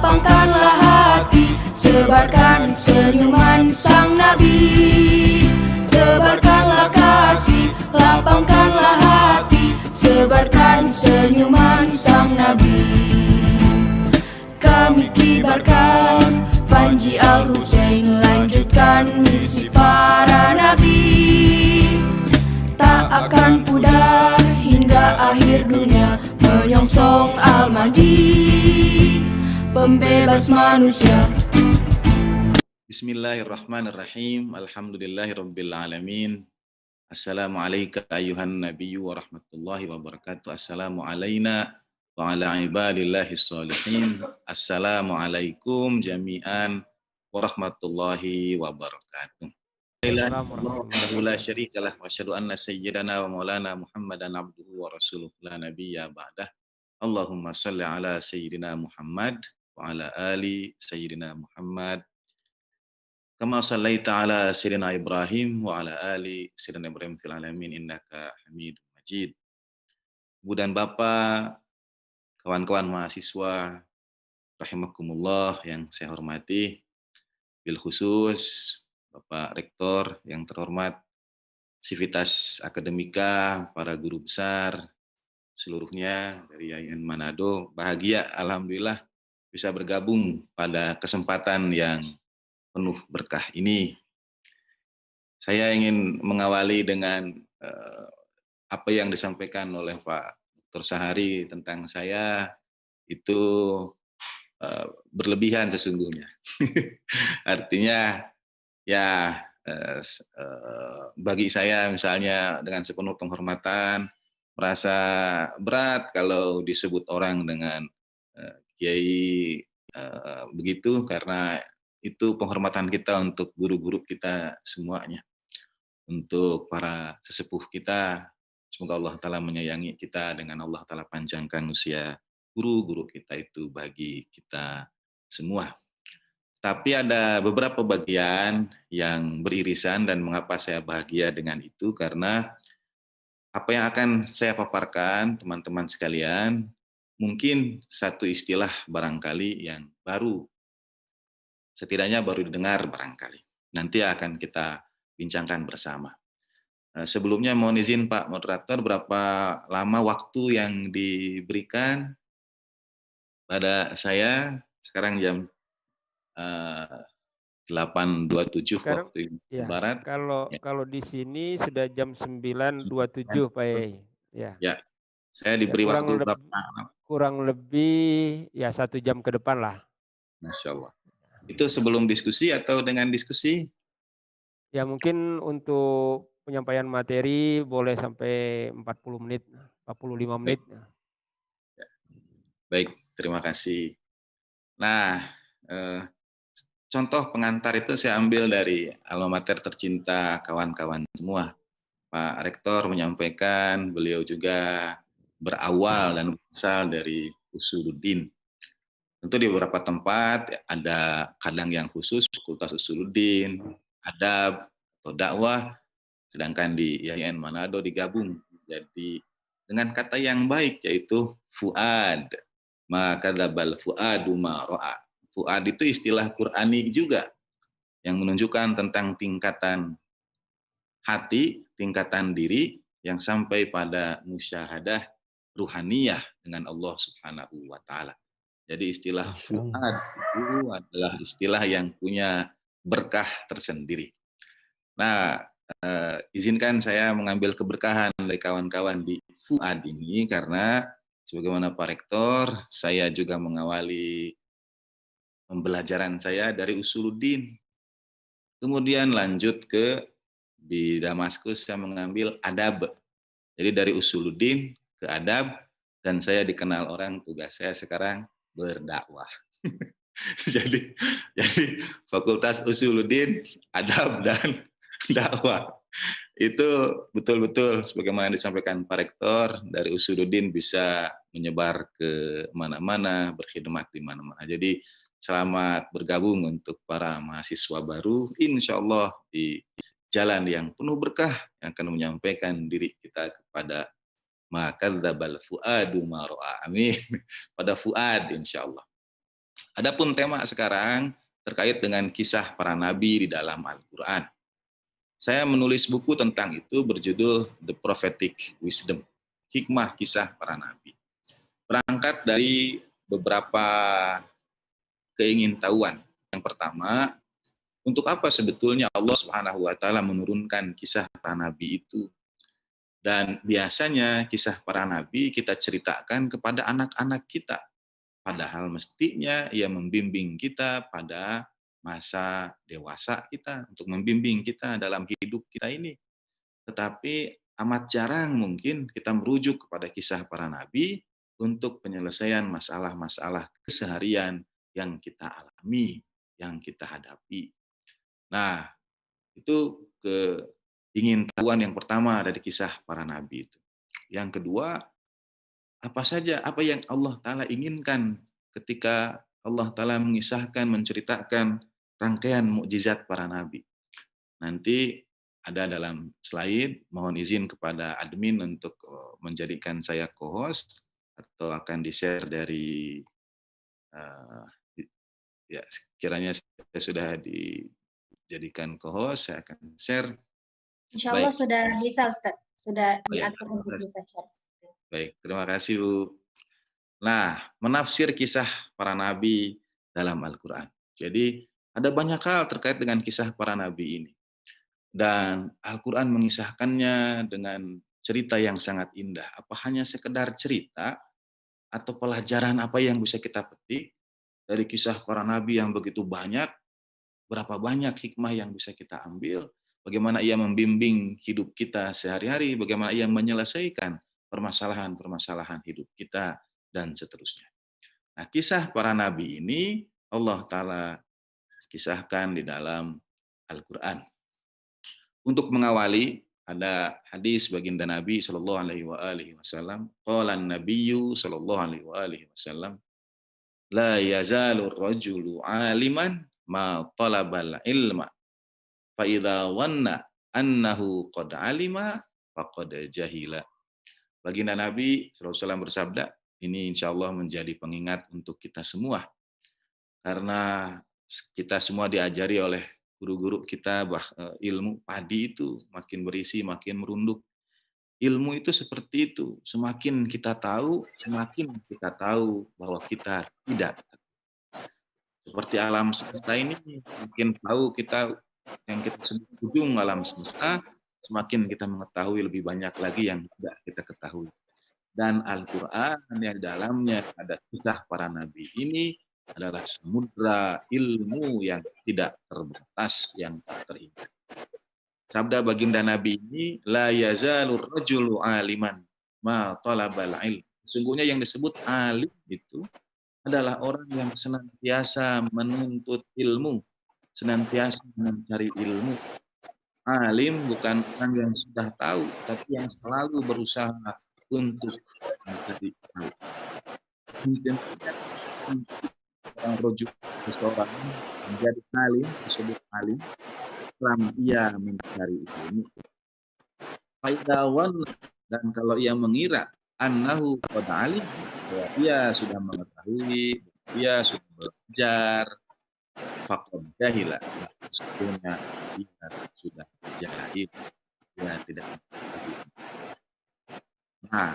lapangkanlah hati Sebarkan senyuman sang Nabi Tebarkanlah kasih, lapangkanlah hati Sebarkan senyuman sang Nabi Kami kibarkan Panji Al-Husain Lanjutkan misi para Nabi Tak akan pudar hingga akhir dunia Menyongsong Al-Mahdi pembebas manusia. Bismillahirrahmanirrahim. Alhamdulillahirrabbilalamin. Assalamualaikum ayuhan nabiyyu wa rahmatullahi wa barakatuh. Assalamualaikum wa ala ibadillahi salihin. Assalamualaikum jami'an wa rahmatullahi wa barakatuh. La wa syadu anna sayyidana wa maulana Muhammadan abduhu wa rasuluh la nabiyya ba'dah. Allahumma salli ala sayyidina Muhammad ala ali sayyidina Muhammad kama sallaita ala sayyidina Ibrahim wa ala ali sayyidina Ibrahim fil alamin innaka Hamidum Majid. Bu dan Bapak, kawan-kawan mahasiswa rahimakumullah yang saya hormati, bil khusus Bapak Rektor yang terhormat, Sivitas Akademika, para guru besar, seluruhnya dari IAIN Manado, bahagia Alhamdulillah bisa bergabung pada kesempatan yang penuh berkah ini. Saya ingin mengawali dengan eh, apa yang disampaikan oleh Pak Dr. Sahari tentang saya itu eh, berlebihan sesungguhnya. Artinya ya eh, eh, bagi saya misalnya dengan sepenuh penghormatan merasa berat kalau disebut orang dengan Kiai uh, begitu karena itu penghormatan kita untuk guru-guru kita semuanya. Untuk para sesepuh kita, semoga Allah Ta'ala menyayangi kita dengan Allah Ta'ala panjangkan usia guru-guru kita itu bagi kita semua. Tapi ada beberapa bagian yang beririsan dan mengapa saya bahagia dengan itu karena apa yang akan saya paparkan teman-teman sekalian mungkin satu istilah barangkali yang baru, setidaknya baru didengar barangkali. Nanti akan kita bincangkan bersama. Eh, sebelumnya mohon izin Pak Moderator, berapa lama waktu yang diberikan pada saya? Sekarang jam eh, uh, 8.27 waktu ya, Barat. Kalau ya. kalau di sini sudah jam 9.27 ya. Pak Yai. Ya. ya. Saya diberi ya, waktu berapa kurang lebih ya satu jam ke depan lah. Masya Allah. Itu sebelum diskusi atau dengan diskusi? Ya mungkin untuk penyampaian materi boleh sampai 40 menit, 45 menit. Baik, ya. Baik terima kasih. Nah, eh, contoh pengantar itu saya ambil dari alamater tercinta kawan-kawan semua. Pak Rektor menyampaikan, beliau juga berawal dan berasal dari usuluddin. Tentu di beberapa tempat ada kadang yang khusus fakultas usuluddin, adab atau dakwah, sedangkan di IAIN Manado digabung jadi dengan kata yang baik yaitu fuad. Maka dabal fuadu roa. Fuad itu istilah Qur'ani juga yang menunjukkan tentang tingkatan hati, tingkatan diri yang sampai pada musyahadah ruhaniyah dengan Allah Subhanahu wa taala. Jadi istilah fuad itu adalah istilah yang punya berkah tersendiri. Nah, eh, izinkan saya mengambil keberkahan dari kawan-kawan di fuad ini karena sebagaimana Pak Rektor, saya juga mengawali pembelajaran saya dari usuluddin. Kemudian lanjut ke di Damaskus saya mengambil adab. Jadi dari usuluddin ke adab dan saya dikenal orang tugas saya sekarang berdakwah. jadi jadi Fakultas Usuluddin adab dan dakwah itu betul-betul sebagaimana disampaikan Pak Rektor dari Usuluddin bisa menyebar ke mana-mana, berkhidmat di mana-mana. Jadi selamat bergabung untuk para mahasiswa baru. Insya Allah di jalan yang penuh berkah yang akan menyampaikan diri kita kepada maka dzabal fuadu maroa. Amin. Pada fuad insyaallah. Adapun tema sekarang terkait dengan kisah para nabi di dalam Al-Qur'an. Saya menulis buku tentang itu berjudul The Prophetic Wisdom, Hikmah Kisah Para Nabi. Berangkat dari beberapa keingintahuan. Yang pertama, untuk apa sebetulnya Allah Subhanahu wa taala menurunkan kisah para nabi itu dan biasanya kisah para nabi kita ceritakan kepada anak-anak kita. Padahal mestinya ia membimbing kita pada masa dewasa kita, untuk membimbing kita dalam hidup kita ini. Tetapi amat jarang mungkin kita merujuk kepada kisah para nabi untuk penyelesaian masalah-masalah keseharian yang kita alami, yang kita hadapi. Nah, itu ke ingin tahuan yang pertama dari kisah para nabi itu. Yang kedua, apa saja apa yang Allah Ta'ala inginkan ketika Allah Ta'ala mengisahkan, menceritakan rangkaian mukjizat para nabi. Nanti ada dalam slide, mohon izin kepada admin untuk eh, menjadikan saya co-host atau akan di-share dari eh, ya kiranya saya sudah dijadikan co-host, saya akan share Insya Allah Baik. sudah bisa Ustaz. Sudah Baik. diatur untuk bisa share. Baik, terima kasih Bu. Nah, menafsir kisah para nabi dalam Al-Quran. Jadi ada banyak hal terkait dengan kisah para nabi ini. Dan Al-Quran mengisahkannya dengan cerita yang sangat indah. Apa hanya sekedar cerita atau pelajaran apa yang bisa kita petik dari kisah para nabi yang begitu banyak, berapa banyak hikmah yang bisa kita ambil, bagaimana ia membimbing hidup kita sehari-hari, bagaimana ia menyelesaikan permasalahan-permasalahan hidup kita, dan seterusnya. Nah, kisah para nabi ini Allah Ta'ala kisahkan di dalam Al-Quran. Untuk mengawali, ada hadis baginda Nabi Shallallahu Alaihi wa Wasallam, "Qala Nabiyyu Shallallahu Alaihi wa Wasallam, la yazalu rajulu aliman ma talabal ilma faida wanna annahu qad alima faqad jahila. Baginda Nabi SAW bersabda, ini insya Allah menjadi pengingat untuk kita semua. Karena kita semua diajari oleh guru-guru kita bahwa e, ilmu padi itu makin berisi, makin merunduk. Ilmu itu seperti itu, semakin kita tahu, semakin kita tahu bahwa kita tidak seperti alam semesta ini makin tahu kita yang kita sebut ujung alam semesta, semakin kita mengetahui lebih banyak lagi yang tidak kita ketahui. Dan Al-Quran yang di dalamnya ada kisah para nabi ini adalah semudra ilmu yang tidak terbatas, yang tak terhingga. Sabda baginda Nabi ini, La yazalur rajulu aliman ma talabal ilm. Sungguhnya yang disebut alim itu adalah orang yang senantiasa menuntut ilmu, senantiasa mencari ilmu. Alim bukan orang yang sudah tahu, tapi yang selalu berusaha untuk mencari tahu. Mungkin orang rujuk seseorang menjadi alim, disebut alim, selama ia mencari ilmu. Faidawan dan kalau ia mengira annahu pada alim, ia sudah mengetahui, ia sudah belajar, faktor jahila sebetulnya dia sudah jahil dia tidak mengetahui nah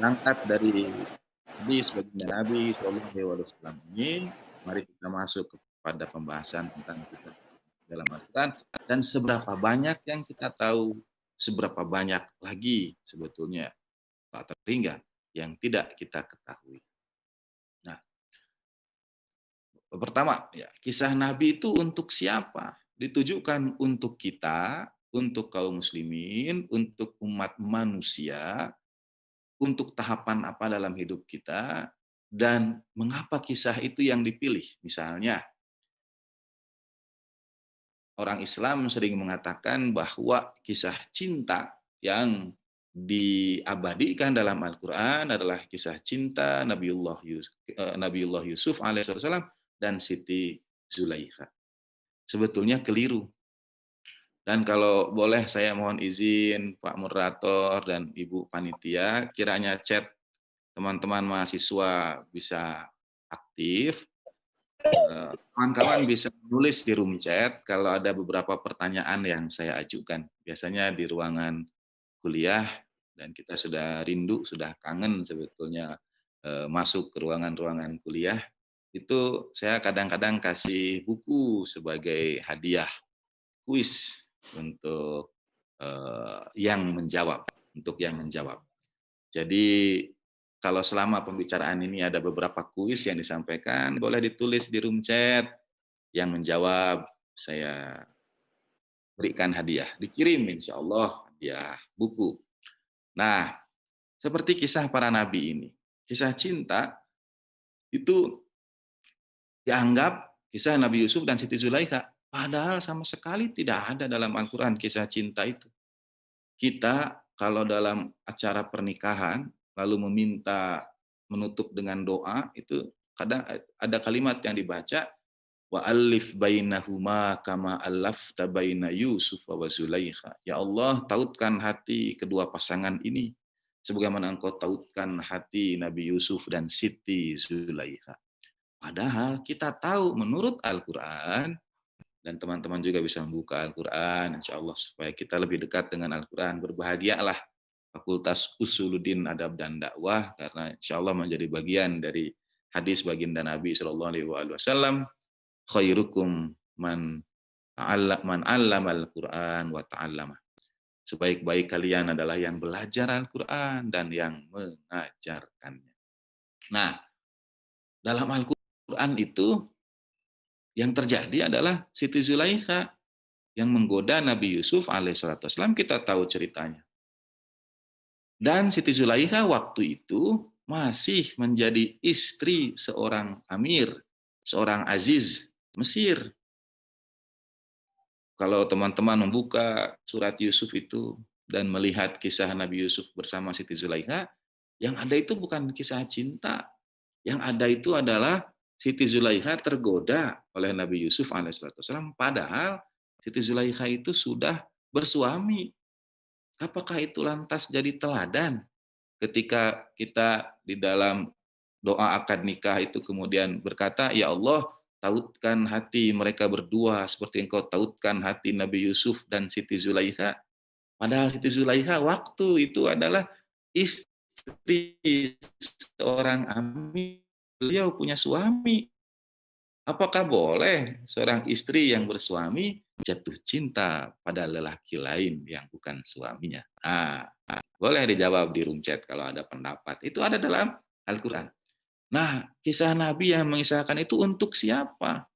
langkah dari ini sebagian Nabi Shallallahu Alaihi Wasallam ini mari kita masuk kepada pembahasan tentang kita dalam Al-Quran dan seberapa banyak yang kita tahu seberapa banyak lagi sebetulnya tak terhingga yang tidak kita ketahui. Pertama, ya, kisah Nabi itu untuk siapa? Ditujukan untuk kita, untuk kaum muslimin, untuk umat manusia, untuk tahapan apa dalam hidup kita, dan mengapa kisah itu yang dipilih. Misalnya, orang Islam sering mengatakan bahwa kisah cinta yang diabadikan dalam Al-Quran adalah kisah cinta Nabiullah Yusuf, eh, Nabiullah Yusuf alaihissalam dan Siti Zulaikha. Sebetulnya keliru. Dan kalau boleh saya mohon izin Pak Moderator dan Ibu Panitia, kiranya chat teman-teman mahasiswa bisa aktif. Eh, kawan-kawan bisa menulis di room chat kalau ada beberapa pertanyaan yang saya ajukan. Biasanya di ruangan kuliah dan kita sudah rindu, sudah kangen sebetulnya eh, masuk ke ruangan-ruangan kuliah itu saya kadang-kadang kasih buku sebagai hadiah kuis untuk uh, yang menjawab untuk yang menjawab. Jadi kalau selama pembicaraan ini ada beberapa kuis yang disampaikan, boleh ditulis di room chat yang menjawab saya berikan hadiah, dikirim insya Allah hadiah buku. Nah, seperti kisah para nabi ini, kisah cinta itu dianggap kisah Nabi Yusuf dan Siti Zulaikha. Padahal sama sekali tidak ada dalam Al-Quran kisah cinta itu. Kita kalau dalam acara pernikahan lalu meminta menutup dengan doa itu kadang ada kalimat yang dibaca wa alif bainahuma kama alaf tabayna Yusuf wa Zulaikha. Ya Allah, tautkan hati kedua pasangan ini sebagaimana engkau tautkan hati Nabi Yusuf dan Siti Zulaikha. Padahal kita tahu menurut Al-Quran, dan teman-teman juga bisa membuka Al-Quran, insya Allah supaya kita lebih dekat dengan Al-Quran, berbahagialah Fakultas Usuluddin Adab dan Dakwah, karena insya Allah menjadi bagian dari hadis baginda Nabi Shallallahu Alaihi Wasallam, khairukum man man alam al-Quran wa ta'allama. Sebaik-baik kalian adalah yang belajar Al-Quran dan yang mengajarkannya. Nah, dalam Al-Quran, Quran itu yang terjadi adalah Siti Zulaikha yang menggoda Nabi Yusuf alaihissalam kita tahu ceritanya. Dan Siti Zulaikha waktu itu masih menjadi istri seorang amir, seorang aziz Mesir. Kalau teman-teman membuka surat Yusuf itu dan melihat kisah Nabi Yusuf bersama Siti Zulaikha, yang ada itu bukan kisah cinta, yang ada itu adalah Siti Zulaikha tergoda oleh Nabi Yusuf alaihissalam. Padahal Siti Zulaikha itu sudah bersuami. Apakah itu lantas jadi teladan ketika kita di dalam doa akad nikah itu kemudian berkata, Ya Allah, tautkan hati mereka berdua seperti engkau tautkan hati Nabi Yusuf dan Siti Zulaikha. Padahal Siti Zulaikha waktu itu adalah istri seorang amin beliau punya suami. Apakah boleh seorang istri yang bersuami jatuh cinta pada lelaki lain yang bukan suaminya? Ah, nah, boleh dijawab di room chat kalau ada pendapat. Itu ada dalam Al-Quran. Nah, kisah Nabi yang mengisahkan itu untuk siapa?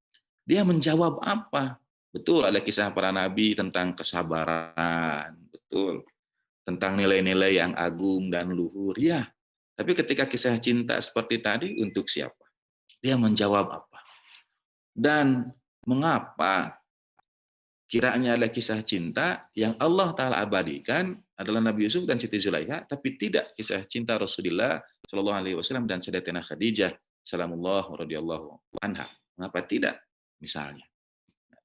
Dia menjawab apa? Betul, ada kisah para nabi tentang kesabaran. Betul. Tentang nilai-nilai yang agung dan luhur. Ya, tapi ketika kisah cinta seperti tadi untuk siapa? Dia menjawab apa? Dan mengapa kiranya ada kisah cinta yang Allah Ta'ala abadikan adalah Nabi Yusuf dan Siti Zulaikha, tapi tidak kisah cinta Rasulullah Shallallahu Alaihi Wasallam dan Sayyidatina Khadijah Salamullah radhiyallahu anha. Mengapa tidak? Misalnya.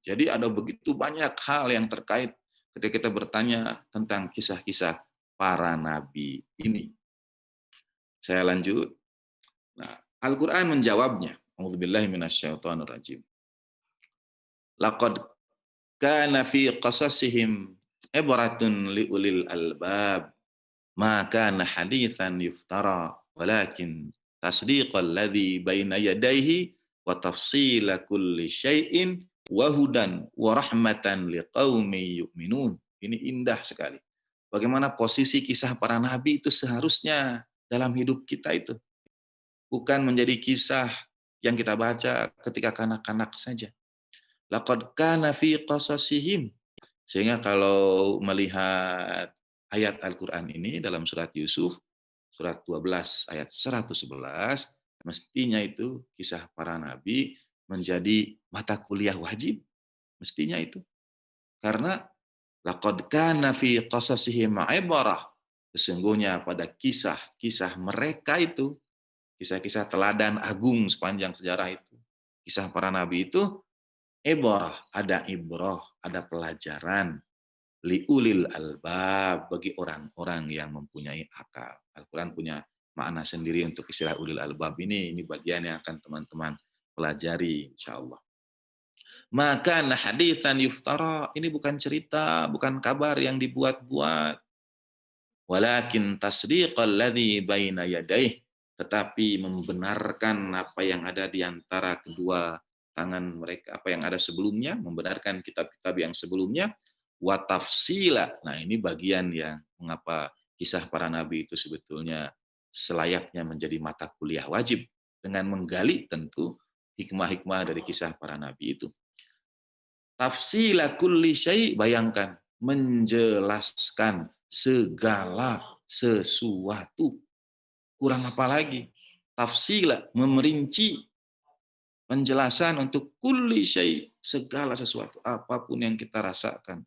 Jadi ada begitu banyak hal yang terkait ketika kita bertanya tentang kisah-kisah para nabi ini. Saya lanjut. Nah, Al-Qur'an menjawabnya. A'udzubillahi Laqad kana fi qasasihim li liulil albab. Ma kana hadithan yuftara walakin tasdiqal ladhi baina yadayhi wa tafsila kulli syai'in wa hudan wa rahmatan liqaumi yu'minun. Ini indah sekali. Bagaimana posisi kisah para nabi itu seharusnya dalam hidup kita itu. Bukan menjadi kisah yang kita baca ketika kanak-kanak saja. Lakot kana fi qasasihim. Sehingga kalau melihat ayat Al-Quran ini dalam surat Yusuf, surat 12 ayat 111, mestinya itu kisah para nabi menjadi mata kuliah wajib. Mestinya itu. Karena lakot kana fi qasasihim ibarah Sesungguhnya pada kisah-kisah mereka itu, kisah-kisah teladan agung sepanjang sejarah itu, kisah para nabi itu, ibrah, ada ibrah, ada pelajaran, liulil albab, bagi orang-orang yang mempunyai akal. Al-Quran punya makna sendiri untuk istilah ulil albab ini, ini bagian yang akan teman-teman pelajari insya Allah. Maka nah hadithan yuftara, ini bukan cerita, bukan kabar yang dibuat-buat walakin tasdiqal ladzi baina yadaih tetapi membenarkan apa yang ada di antara kedua tangan mereka apa yang ada sebelumnya membenarkan kitab-kitab yang sebelumnya wa tafsila nah ini bagian yang mengapa kisah para nabi itu sebetulnya selayaknya menjadi mata kuliah wajib dengan menggali tentu hikmah-hikmah dari kisah para nabi itu tafsila kulli syai bayangkan menjelaskan segala sesuatu. Kurang apa lagi? Tafsila, memerinci penjelasan untuk kulli syai, segala sesuatu, apapun yang kita rasakan,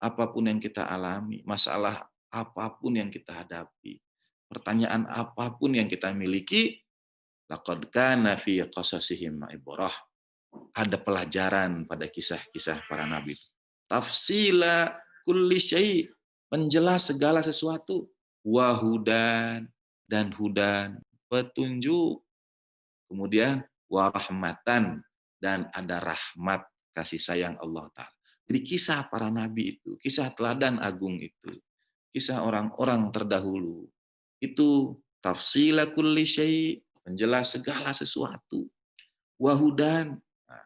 apapun yang kita alami, masalah apapun yang kita hadapi, pertanyaan apapun yang kita miliki, laqad kana fi qasasihim ibrah. Ada pelajaran pada kisah-kisah para nabi. Tafsila kulli syai, penjelas segala sesuatu, wahudan dan hudan, petunjuk. Kemudian warahmatan dan ada rahmat kasih sayang Allah Ta'ala. Jadi kisah para nabi itu, kisah teladan agung itu, kisah orang-orang terdahulu, itu tafsila kulli syai, penjelas segala sesuatu, wahudan. Nah,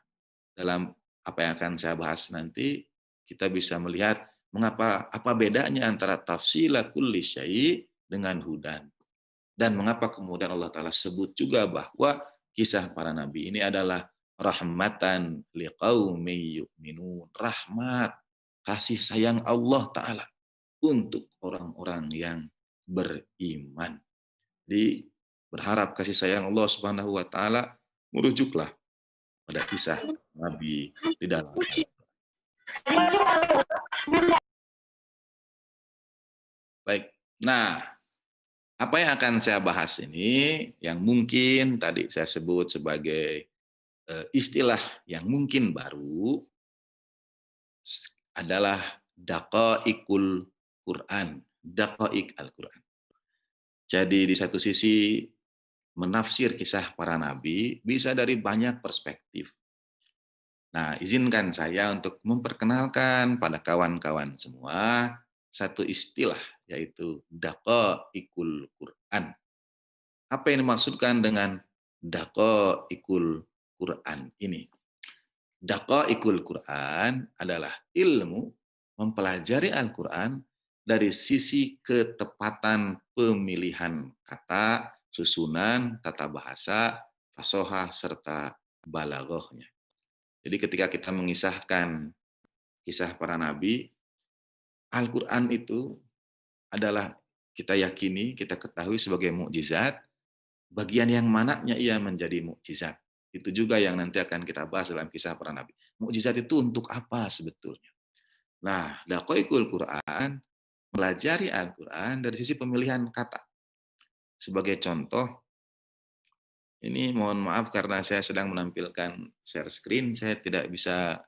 dalam apa yang akan saya bahas nanti, kita bisa melihat Mengapa apa bedanya antara tafsila kulli syai dengan hudan? Dan mengapa kemudian Allah taala sebut juga bahwa kisah para nabi ini adalah rahmatan liqaumi yu'minun, rahmat kasih sayang Allah taala untuk orang-orang yang beriman. di berharap kasih sayang Allah Subhanahu wa taala merujuklah pada kisah Nabi di dalam. Baik. Nah, apa yang akan saya bahas ini yang mungkin tadi saya sebut sebagai eh, istilah yang mungkin baru adalah daqaiqul Quran, daqaiq Al-Quran. Jadi di satu sisi menafsir kisah para nabi bisa dari banyak perspektif. Nah, izinkan saya untuk memperkenalkan pada kawan-kawan semua satu istilah yaitu dako ikul Quran. Apa yang dimaksudkan dengan dako ikul Quran ini? Dako ikul Quran adalah ilmu mempelajari Al-Quran dari sisi ketepatan pemilihan kata, susunan, tata bahasa, fasoha, serta balagohnya. Jadi ketika kita mengisahkan kisah para nabi, Al-Quran itu adalah kita yakini, kita ketahui sebagai mukjizat, bagian yang mananya ia menjadi mukjizat. Itu juga yang nanti akan kita bahas dalam kisah para nabi. Mukjizat itu untuk apa sebetulnya? Nah, dakoikul Quran, melajari Al-Quran dari sisi pemilihan kata. Sebagai contoh, ini mohon maaf karena saya sedang menampilkan share screen, saya tidak bisa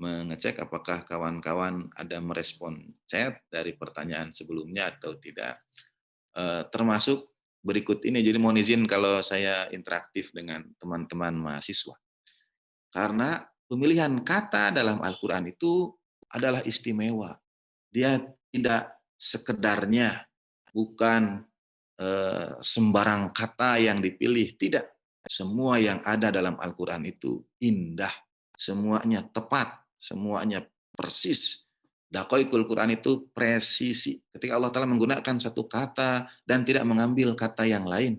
mengecek apakah kawan-kawan ada merespon chat dari pertanyaan sebelumnya atau tidak. Eh, termasuk berikut ini, jadi mohon izin kalau saya interaktif dengan teman-teman mahasiswa. Karena pemilihan kata dalam Al-Quran itu adalah istimewa. Dia tidak sekedarnya, bukan eh, sembarang kata yang dipilih, tidak. Semua yang ada dalam Al-Quran itu indah, semuanya tepat, semuanya persis. Dakoikul Quran itu presisi. Ketika Allah Ta'ala menggunakan satu kata dan tidak mengambil kata yang lain.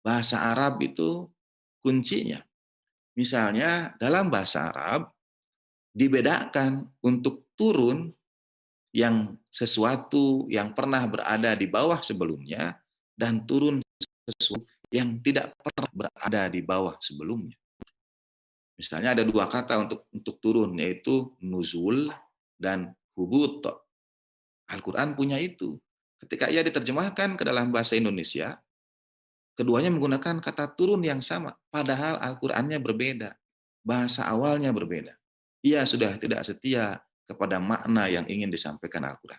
Bahasa Arab itu kuncinya. Misalnya dalam bahasa Arab dibedakan untuk turun yang sesuatu yang pernah berada di bawah sebelumnya dan turun sesuatu yang tidak pernah berada di bawah sebelumnya. Misalnya ada dua kata untuk untuk turun yaitu nuzul dan hubut. Al-Qur'an punya itu. Ketika ia diterjemahkan ke dalam bahasa Indonesia, keduanya menggunakan kata turun yang sama, padahal Al-Qur'annya berbeda. Bahasa awalnya berbeda. Ia sudah tidak setia kepada makna yang ingin disampaikan Al-Qur'an.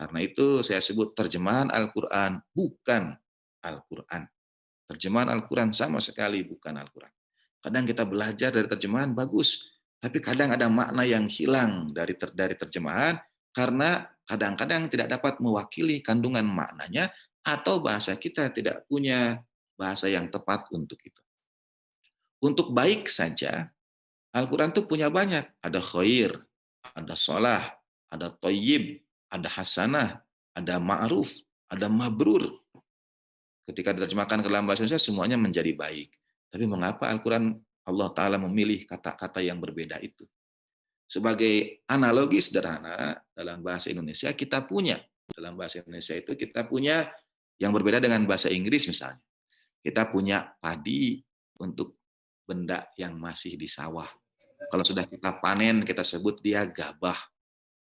Karena itu saya sebut terjemahan Al-Qur'an bukan Al-Qur'an. Terjemahan Al-Quran sama sekali bukan Al-Quran. Kadang kita belajar dari terjemahan bagus, tapi kadang ada makna yang hilang dari ter, dari terjemahan karena kadang-kadang tidak dapat mewakili kandungan maknanya atau bahasa kita tidak punya bahasa yang tepat untuk itu. Untuk baik saja, Al-Quran itu punya banyak. Ada khair, ada solah, ada toyib, ada hasanah, ada ma'ruf, ada mabrur. Ketika diterjemahkan ke dalam bahasa Indonesia, semuanya menjadi baik. Tapi mengapa Al-Quran Allah Ta'ala memilih kata-kata yang berbeda itu? Sebagai analogi sederhana dalam bahasa Indonesia, kita punya. Dalam bahasa Indonesia itu kita punya yang berbeda dengan bahasa Inggris misalnya. Kita punya padi untuk benda yang masih di sawah. Kalau sudah kita panen, kita sebut dia gabah.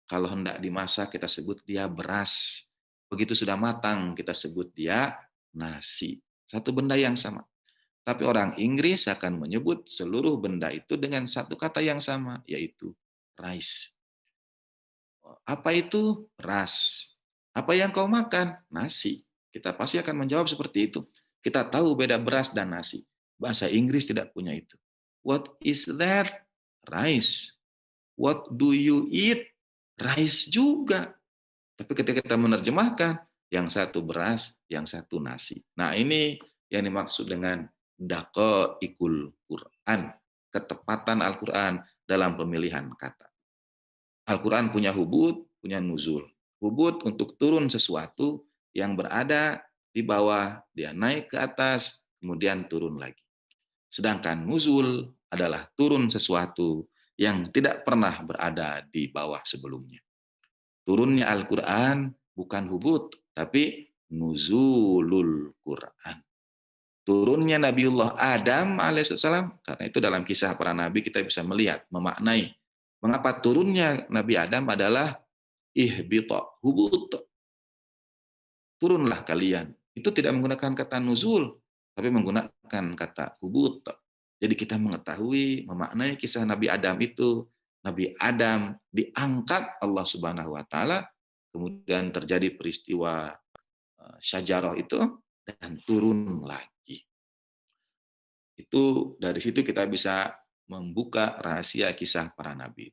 Kalau hendak dimasak, kita sebut dia beras. Begitu sudah matang, kita sebut dia nasi. Satu benda yang sama. Tapi orang Inggris akan menyebut seluruh benda itu dengan satu kata yang sama, yaitu rice. Apa itu ras? Apa yang kau makan? Nasi. Kita pasti akan menjawab seperti itu. Kita tahu beda beras dan nasi. Bahasa Inggris tidak punya itu. What is that? Rice. What do you eat? Rice juga. Tapi ketika kita menerjemahkan, yang satu beras, yang satu nasi. Nah ini yang dimaksud dengan dako ikul Quran, ketepatan Al-Quran dalam pemilihan kata. Al-Quran punya hubud punya nuzul. hubud untuk turun sesuatu yang berada di bawah, dia naik ke atas, kemudian turun lagi. Sedangkan nuzul adalah turun sesuatu yang tidak pernah berada di bawah sebelumnya. Turunnya Al-Quran bukan hubud tapi nuzulul Quran turunnya Nabiullah Adam alaihissalam karena itu dalam kisah para nabi kita bisa melihat memaknai mengapa turunnya Nabi Adam adalah ihbita hubut turunlah kalian itu tidak menggunakan kata nuzul tapi menggunakan kata hubut jadi kita mengetahui memaknai kisah Nabi Adam itu Nabi Adam diangkat Allah Subhanahu wa taala kemudian terjadi peristiwa eh, syajarah itu dan turun lagi itu dari situ kita bisa membuka rahasia kisah para nabi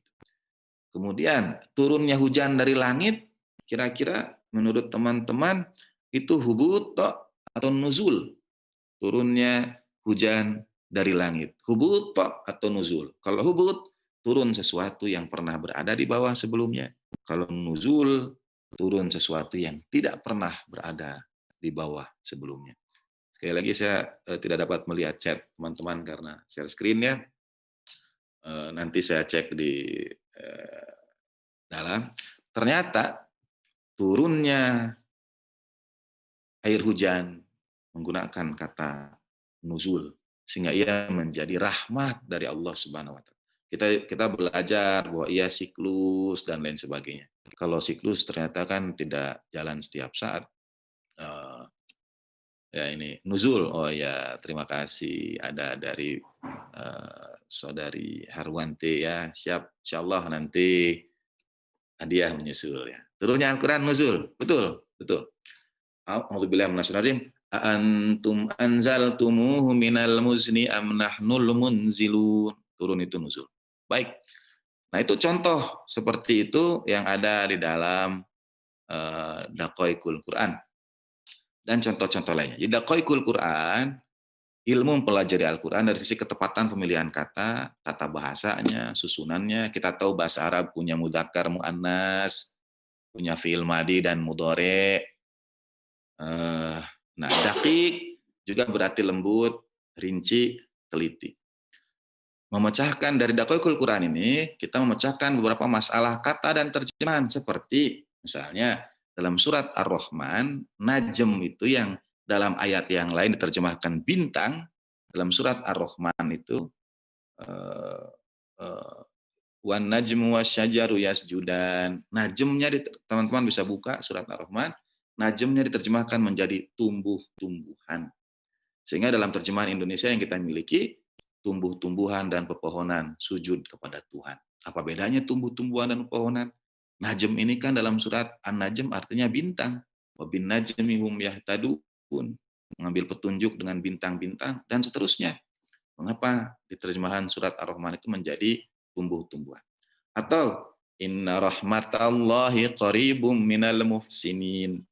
Kemudian turunnya hujan dari langit, kira-kira menurut teman-teman itu hubut atau nuzul. Turunnya hujan dari langit. Hubut atau nuzul. Kalau hubut, turun sesuatu yang pernah berada di bawah sebelumnya. Kalau nuzul, turun sesuatu yang tidak pernah berada di bawah sebelumnya. Sekali lagi saya eh, tidak dapat melihat chat teman-teman karena share screen nya eh, nanti saya cek di eh, dalam. Ternyata turunnya air hujan menggunakan kata nuzul sehingga ia menjadi rahmat dari Allah Subhanahu wa taala. Kita kita belajar bahwa ia siklus dan lain sebagainya. Kalau siklus ternyata kan tidak jalan setiap saat. Ya ini Nuzul. Oh ya terima kasih ada dari uh, saudari Harwanti ya. Siap, insya Allah nanti hadiah menyusul ya. Turunnya Al-Quran Nuzul, betul, betul. Alhamdulillah minasyaitonir Antum anzaltumuhu minal muzni am nahnul munzilun. Turun itu nuzul. Baik. Nah, itu contoh seperti itu yang ada di dalam uh, eh, Al Quran dan contoh-contoh lainnya. Jadi dakoikul Quran, ilmu mempelajari Al-Quran dari sisi ketepatan pemilihan kata, tata bahasanya, susunannya. Kita tahu bahasa Arab punya mudakar mu'annas, punya fi'il madi dan mudore. Eh, nah, dakik juga berarti lembut, rinci, teliti. Memecahkan dari dakoikul Quran ini, kita memecahkan beberapa masalah kata dan terjemahan seperti misalnya dalam surat Ar-Rahman, Najm itu yang dalam ayat yang lain diterjemahkan bintang, dalam surat Ar-Rahman itu eh, eh, wan najm wan syajaru wasyajaru yasjudan. Najmnya teman-teman bisa buka surat Ar-Rahman, najmnya diterjemahkan menjadi tumbuh-tumbuhan. Sehingga dalam terjemahan Indonesia yang kita miliki, tumbuh-tumbuhan dan pepohonan sujud kepada Tuhan. Apa bedanya tumbuh-tumbuhan dan pepohonan? Najm ini kan dalam surat An-Najm artinya bintang. Wa bin najmi hum pun Mengambil petunjuk dengan bintang-bintang dan seterusnya. Mengapa di terjemahan surat Ar-Rahman itu menjadi tumbuh-tumbuhan? Atau inna rahmatallahi qaribum minal muhsinin.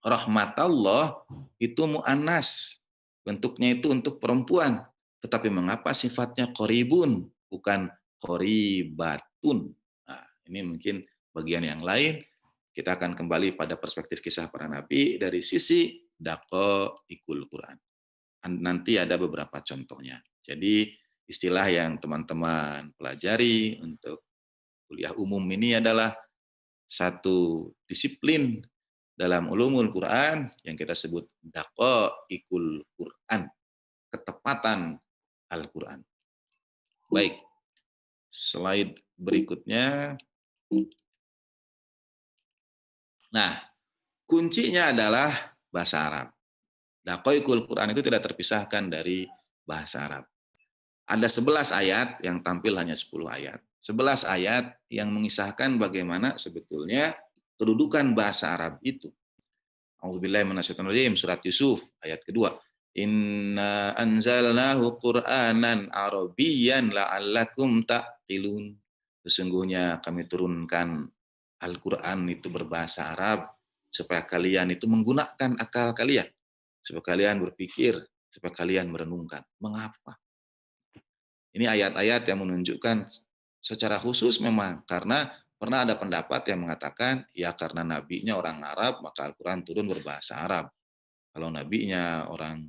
Rahmatallah itu mu'anas. Bentuknya itu untuk perempuan. Tetapi mengapa sifatnya koribun, bukan koribatun? Nah, ini mungkin bagian yang lain, kita akan kembali pada perspektif kisah para nabi dari sisi dako ikul Quran. Nanti ada beberapa contohnya. Jadi istilah yang teman-teman pelajari untuk kuliah umum ini adalah satu disiplin dalam ulumul Quran yang kita sebut dako ikul Quran, ketepatan Al-Quran. Baik, slide berikutnya. Nah, kuncinya adalah bahasa Arab. Dakoikul Quran itu tidak terpisahkan dari bahasa Arab. Ada 11 ayat yang tampil hanya 10 ayat. 11 ayat yang mengisahkan bagaimana sebetulnya kedudukan bahasa Arab itu. Alhamdulillahirrahmanirrahim, surat Yusuf ayat kedua. Inna anzalnahu Qur'anan Arabiyyan la'allakum ta'qilun. Sesungguhnya kami turunkan Al-Quran itu berbahasa Arab, supaya kalian itu menggunakan akal kalian, supaya kalian berpikir, supaya kalian merenungkan. Mengapa? Ini ayat-ayat yang menunjukkan secara khusus memang karena pernah ada pendapat yang mengatakan ya karena nabinya orang Arab maka Al-Qur'an turun berbahasa Arab. Kalau nabinya orang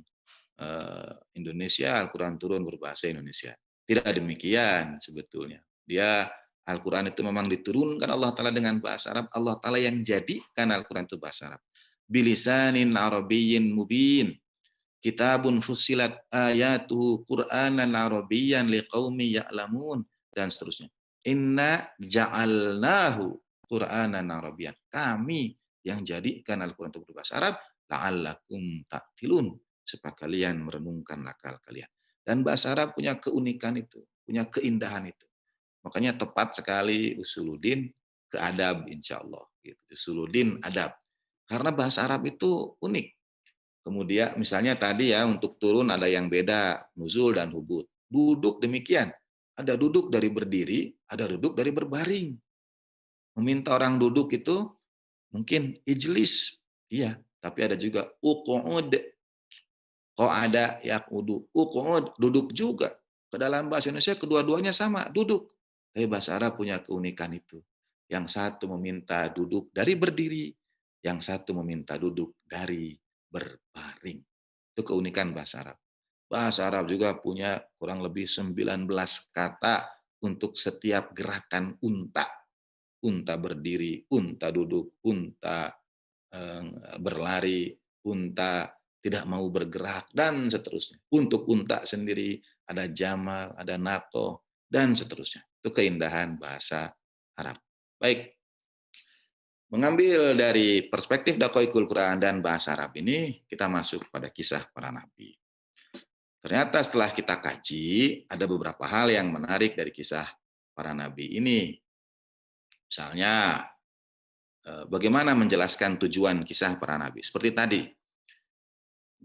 eh, Indonesia Al-Qur'an turun berbahasa Indonesia. Tidak demikian sebetulnya. Dia Al-Quran itu memang diturunkan Allah Ta'ala dengan bahasa Arab. Allah Ta'ala yang jadikan Al-Quran itu bahasa Arab. Bilisanin Arabiyin mubin. Kitabun fusilat ayatuhu Qur'anan Arabiyan liqawmi ya'lamun. Dan seterusnya. Inna ja'alnahu Qur'anan Arabiyan. Kami yang jadikan Al-Quran itu berbahasa Arab. La'allakum ta'tilun. Supaya kalian merenungkan akal kalian. Dan bahasa Arab punya keunikan itu. Punya keindahan itu Makanya tepat sekali usuludin ke adab insya Allah. Gitu. Usuludin adab. Karena bahasa Arab itu unik. Kemudian misalnya tadi ya untuk turun ada yang beda, nuzul dan hubut. Duduk demikian. Ada duduk dari berdiri, ada duduk dari berbaring. Meminta orang duduk itu mungkin ijlis. Iya, tapi ada juga uqud. Kok ada yaqudu, uqud, duduk juga. Ke dalam bahasa Indonesia kedua-duanya sama, duduk. Tapi bahasa Arab punya keunikan itu. Yang satu meminta duduk dari berdiri, yang satu meminta duduk dari berbaring. Itu keunikan bahasa Arab. Bahasa Arab juga punya kurang lebih 19 kata untuk setiap gerakan unta. Unta berdiri, unta duduk, unta eh, berlari, unta tidak mau bergerak, dan seterusnya. Untuk unta sendiri ada jamal, ada nato, dan seterusnya. Itu keindahan bahasa Arab. Baik. Mengambil dari perspektif dakoikul Quran dan bahasa Arab ini, kita masuk pada kisah para nabi. Ternyata setelah kita kaji, ada beberapa hal yang menarik dari kisah para nabi ini. Misalnya, e, bagaimana menjelaskan tujuan kisah para nabi. Seperti tadi,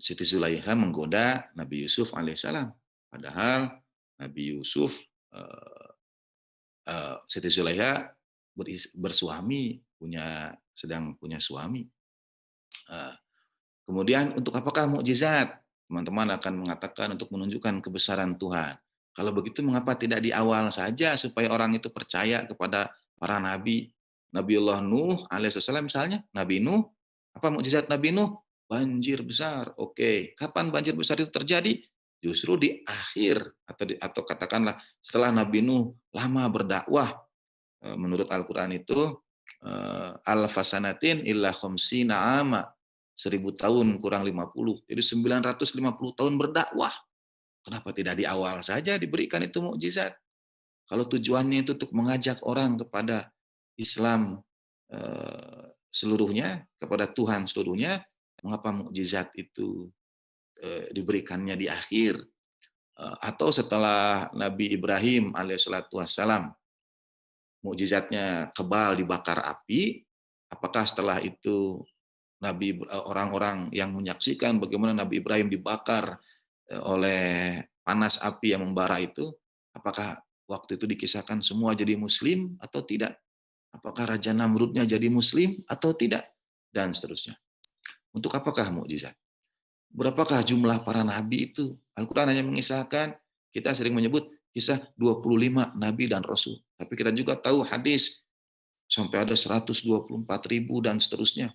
Siti Zulaiha menggoda Nabi Yusuf alaihissalam. Padahal Nabi Yusuf e, Eh, Siti Zulaiha bersuami, punya sedang punya suami. Eh, kemudian untuk apakah mukjizat? Teman-teman akan mengatakan untuk menunjukkan kebesaran Tuhan. Kalau begitu mengapa tidak di awal saja supaya orang itu percaya kepada para nabi? Nabi Allah Nuh alaihissalam misalnya, Nabi Nuh, apa mukjizat Nabi Nuh? Banjir besar. Oke, kapan banjir besar itu terjadi? Justru di akhir atau di, atau katakanlah setelah Nabi Nuh lama berdakwah eh, menurut Al-Qur'an itu eh, al-fasanatin illa khamsina ama. Seribu tahun kurang 50. Jadi 950 tahun berdakwah. Kenapa tidak di awal saja diberikan itu mukjizat? Kalau tujuannya itu untuk mengajak orang kepada Islam eh, seluruhnya, kepada Tuhan seluruhnya, mengapa mukjizat itu Eh, diberikannya di akhir eh, atau setelah Nabi Ibrahim alaihissalatu wassalam mukjizatnya kebal dibakar api apakah setelah itu Nabi eh, orang-orang yang menyaksikan bagaimana Nabi Ibrahim dibakar oleh panas api yang membara itu apakah waktu itu dikisahkan semua jadi muslim atau tidak apakah raja Namrudnya jadi muslim atau tidak dan seterusnya untuk apakah mukjizat berapakah jumlah para nabi itu? Al-Quran hanya mengisahkan, kita sering menyebut kisah 25 nabi dan rasul. Tapi kita juga tahu hadis sampai ada 124 ribu dan seterusnya.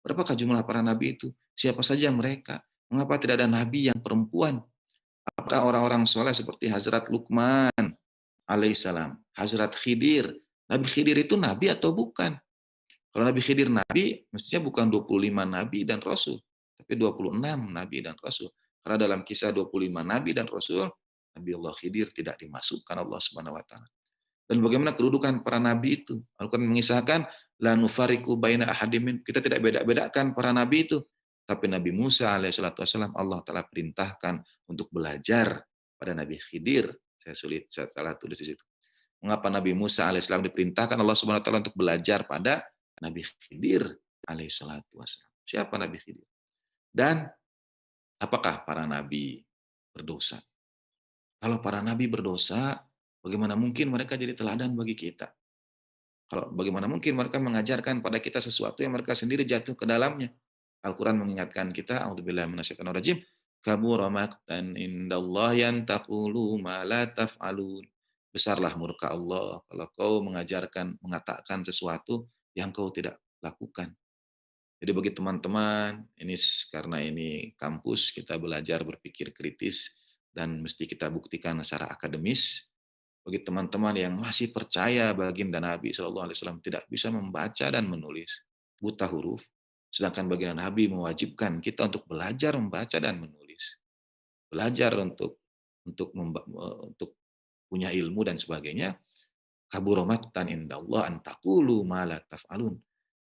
Berapakah jumlah para nabi itu? Siapa saja mereka? Mengapa tidak ada nabi yang perempuan? Apakah orang-orang soleh seperti Hazrat Luqman alaihissalam, Hazrat Khidir? Nabi Khidir itu nabi atau bukan? Kalau Nabi Khidir nabi, mestinya bukan 25 nabi dan rasul tapi 26 nabi dan rasul. Karena dalam kisah 25 nabi dan rasul, Nabi Allah Khidir tidak dimasukkan Allah Subhanahu wa taala. Dan bagaimana kedudukan para nabi itu? Al-Qur'an mengisahkan la nufariku baina ahadimin. Kita tidak beda-bedakan para nabi itu. Tapi Nabi Musa alaihissalatu wassalam Allah telah perintahkan untuk belajar pada Nabi Khidir. Saya sulit saya salah tulis di situ. Mengapa Nabi Musa alaihissalam diperintahkan Allah Subhanahu wa taala untuk belajar pada Nabi Khidir alaihissalatu wassalam? Siapa Nabi Khidir? Dan apakah para nabi berdosa? Kalau para nabi berdosa, bagaimana mungkin mereka jadi teladan bagi kita? Kalau bagaimana mungkin mereka mengajarkan pada kita sesuatu yang mereka sendiri jatuh ke dalamnya? Al-Quran mengingatkan kita, A'udzubillah minasyaitonirrajim, kabur maktan indallah yang takulu malataf alun. Besarlah murka Allah kalau kau mengajarkan, mengatakan sesuatu yang kau tidak lakukan. Jadi bagi teman-teman, ini karena ini kampus kita belajar berpikir kritis dan mesti kita buktikan secara akademis. Bagi teman-teman yang masih percaya baginda Nabi Shallallahu Alaihi Wasallam tidak bisa membaca dan menulis buta huruf, sedangkan baginda Nabi mewajibkan kita untuk belajar membaca dan menulis, belajar untuk untuk memba, untuk punya ilmu dan sebagainya. Kaburomatan indah antakulu malatafalun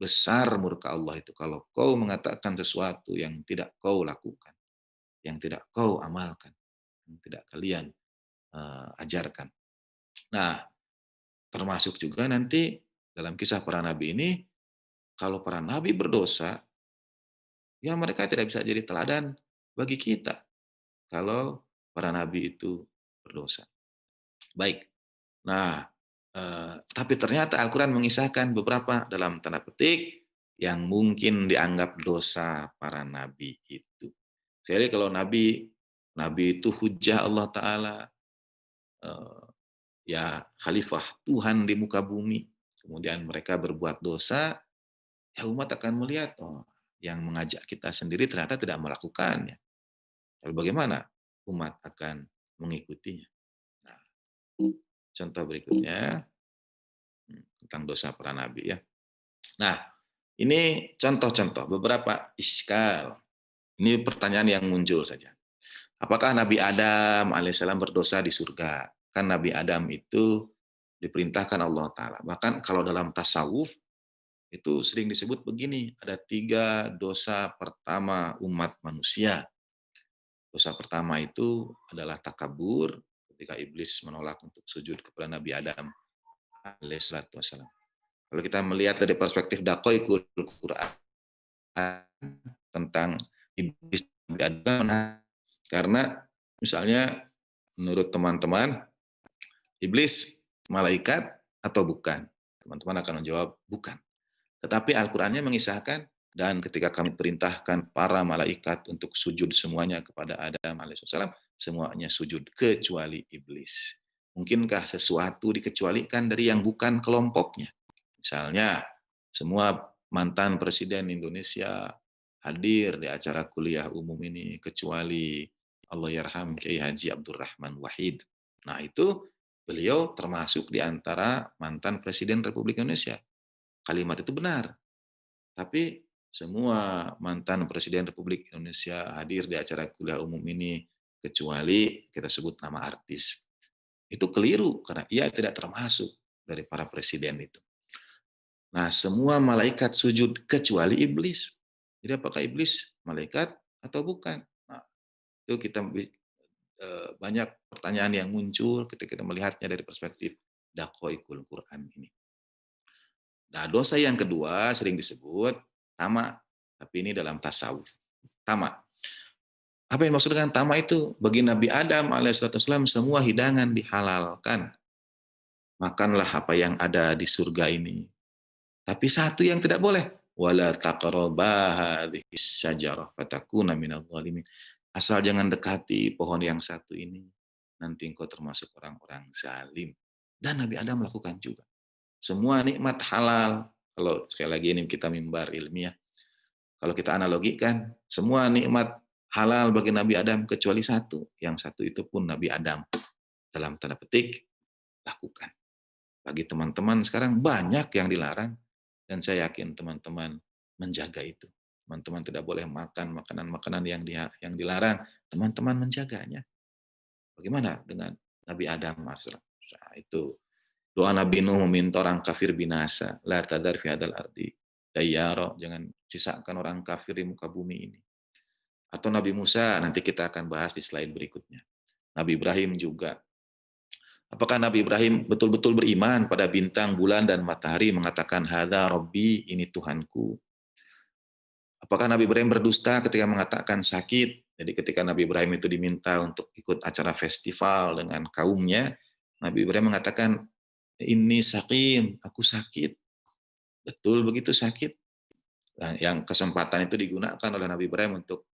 Besar murka Allah itu kalau kau mengatakan sesuatu yang tidak kau lakukan, yang tidak kau amalkan, yang tidak kalian uh, ajarkan. Nah, termasuk juga nanti dalam kisah para nabi ini, kalau para nabi berdosa, ya mereka tidak bisa jadi teladan bagi kita kalau para nabi itu berdosa. Baik. Nah, Eh, tapi ternyata Al-Quran mengisahkan beberapa dalam tanda petik yang mungkin dianggap dosa para nabi itu. Jadi kalau nabi, nabi itu hujah Allah Ta'ala, eh, ya khalifah Tuhan di muka bumi. Kemudian mereka berbuat dosa, ya umat akan melihat, oh yang mengajak kita sendiri ternyata tidak melakukannya. Lalu bagaimana umat akan mengikutinya? Nah, contoh berikutnya hmm, tentang dosa para nabi ya. Nah, ini contoh-contoh beberapa iskal. Ini pertanyaan yang muncul saja. Apakah Nabi Adam alaihissalam berdosa di surga? Kan Nabi Adam itu diperintahkan Allah Ta'ala. Bahkan kalau dalam tasawuf, itu sering disebut begini, ada tiga dosa pertama umat manusia. Dosa pertama itu adalah takabur, ketika iblis menolak untuk sujud kepada Nabi Adam alaihissalatu wassalam. Kalau kita melihat dari perspektif dakoikul Quran tentang iblis Nabi Adam, karena misalnya menurut teman-teman, iblis malaikat atau bukan? Teman-teman akan menjawab, bukan. Tetapi Al-Qurannya mengisahkan, dan ketika kami perintahkan para malaikat untuk sujud semuanya kepada Adam alaihissalam, semuanya sujud kecuali iblis. Mungkinkah sesuatu dikecualikan dari yang bukan kelompoknya? Misalnya, semua mantan presiden Indonesia hadir di acara kuliah umum ini kecuali Allah yarham Kiai Haji Abdurrahman Wahid. Nah, itu beliau termasuk di antara mantan presiden Republik Indonesia. Kalimat itu benar. Tapi semua mantan presiden Republik Indonesia hadir di acara kuliah umum ini kecuali kita sebut nama artis. Itu keliru karena ia tidak termasuk dari para presiden itu. Nah, semua malaikat sujud kecuali iblis. Jadi apakah iblis malaikat atau bukan? Nah, itu kita e, banyak pertanyaan yang muncul ketika kita melihatnya dari perspektif dakoikul Quran ini. Nah, dosa yang kedua sering disebut tamak tapi ini dalam tasawuf. tamak apa yang maksud dengan tama itu? Bagi Nabi Adam alaihissalam semua hidangan dihalalkan. Makanlah apa yang ada di surga ini. Tapi satu yang tidak boleh. Wala Asal jangan dekati pohon yang satu ini. Nanti engkau termasuk orang-orang zalim. Dan Nabi Adam melakukan juga. Semua nikmat halal. Kalau sekali lagi ini kita mimbar ilmiah. Kalau kita analogikan, semua nikmat halal bagi Nabi Adam kecuali satu. Yang satu itu pun Nabi Adam dalam tanda petik lakukan. Bagi teman-teman sekarang banyak yang dilarang dan saya yakin teman-teman menjaga itu. Teman-teman tidak boleh makan makanan-makanan yang dia, yang dilarang. Teman-teman menjaganya. Bagaimana dengan Nabi Adam nah, itu doa Nabi Nuh meminta orang kafir binasa. La tadar fi hadal ardi. Dayaro, jangan sisakan orang kafir di muka bumi ini atau Nabi Musa nanti kita akan bahas di slide berikutnya. Nabi Ibrahim juga. Apakah Nabi Ibrahim betul-betul beriman pada bintang, bulan, dan matahari mengatakan, Hada Robbi, ini Tuhanku. Apakah Nabi Ibrahim berdusta ketika mengatakan sakit? Jadi ketika Nabi Ibrahim itu diminta untuk ikut acara festival dengan kaumnya, Nabi Ibrahim mengatakan, ini sakit aku sakit. Betul begitu sakit. Nah, yang kesempatan itu digunakan oleh Nabi Ibrahim untuk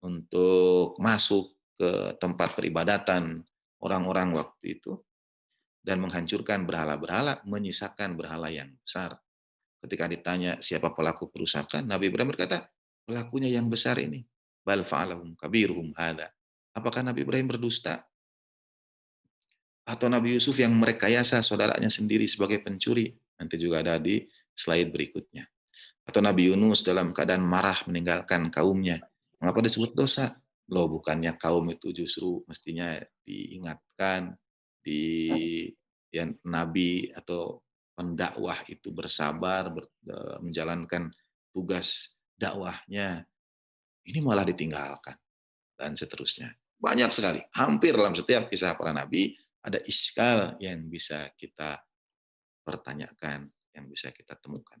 untuk masuk ke tempat peribadatan orang-orang waktu itu dan menghancurkan berhala-berhala, menyisakan berhala yang besar. Ketika ditanya siapa pelaku perusakan, Nabi Ibrahim berkata, pelakunya yang besar ini. Bal fa'alahum kabiruhum hada. Apakah Nabi Ibrahim berdusta? Atau Nabi Yusuf yang merekayasa saudaranya sendiri sebagai pencuri? Nanti juga ada di slide berikutnya. Atau Nabi Yunus dalam keadaan marah meninggalkan kaumnya Mengapa disebut dosa? Loh, bukannya kaum itu justru mestinya diingatkan di ya, nabi atau pendakwah itu bersabar ber, e, menjalankan tugas dakwahnya. Ini malah ditinggalkan dan seterusnya. Banyak sekali, hampir dalam setiap kisah para nabi ada iskal yang bisa kita pertanyakan, yang bisa kita temukan.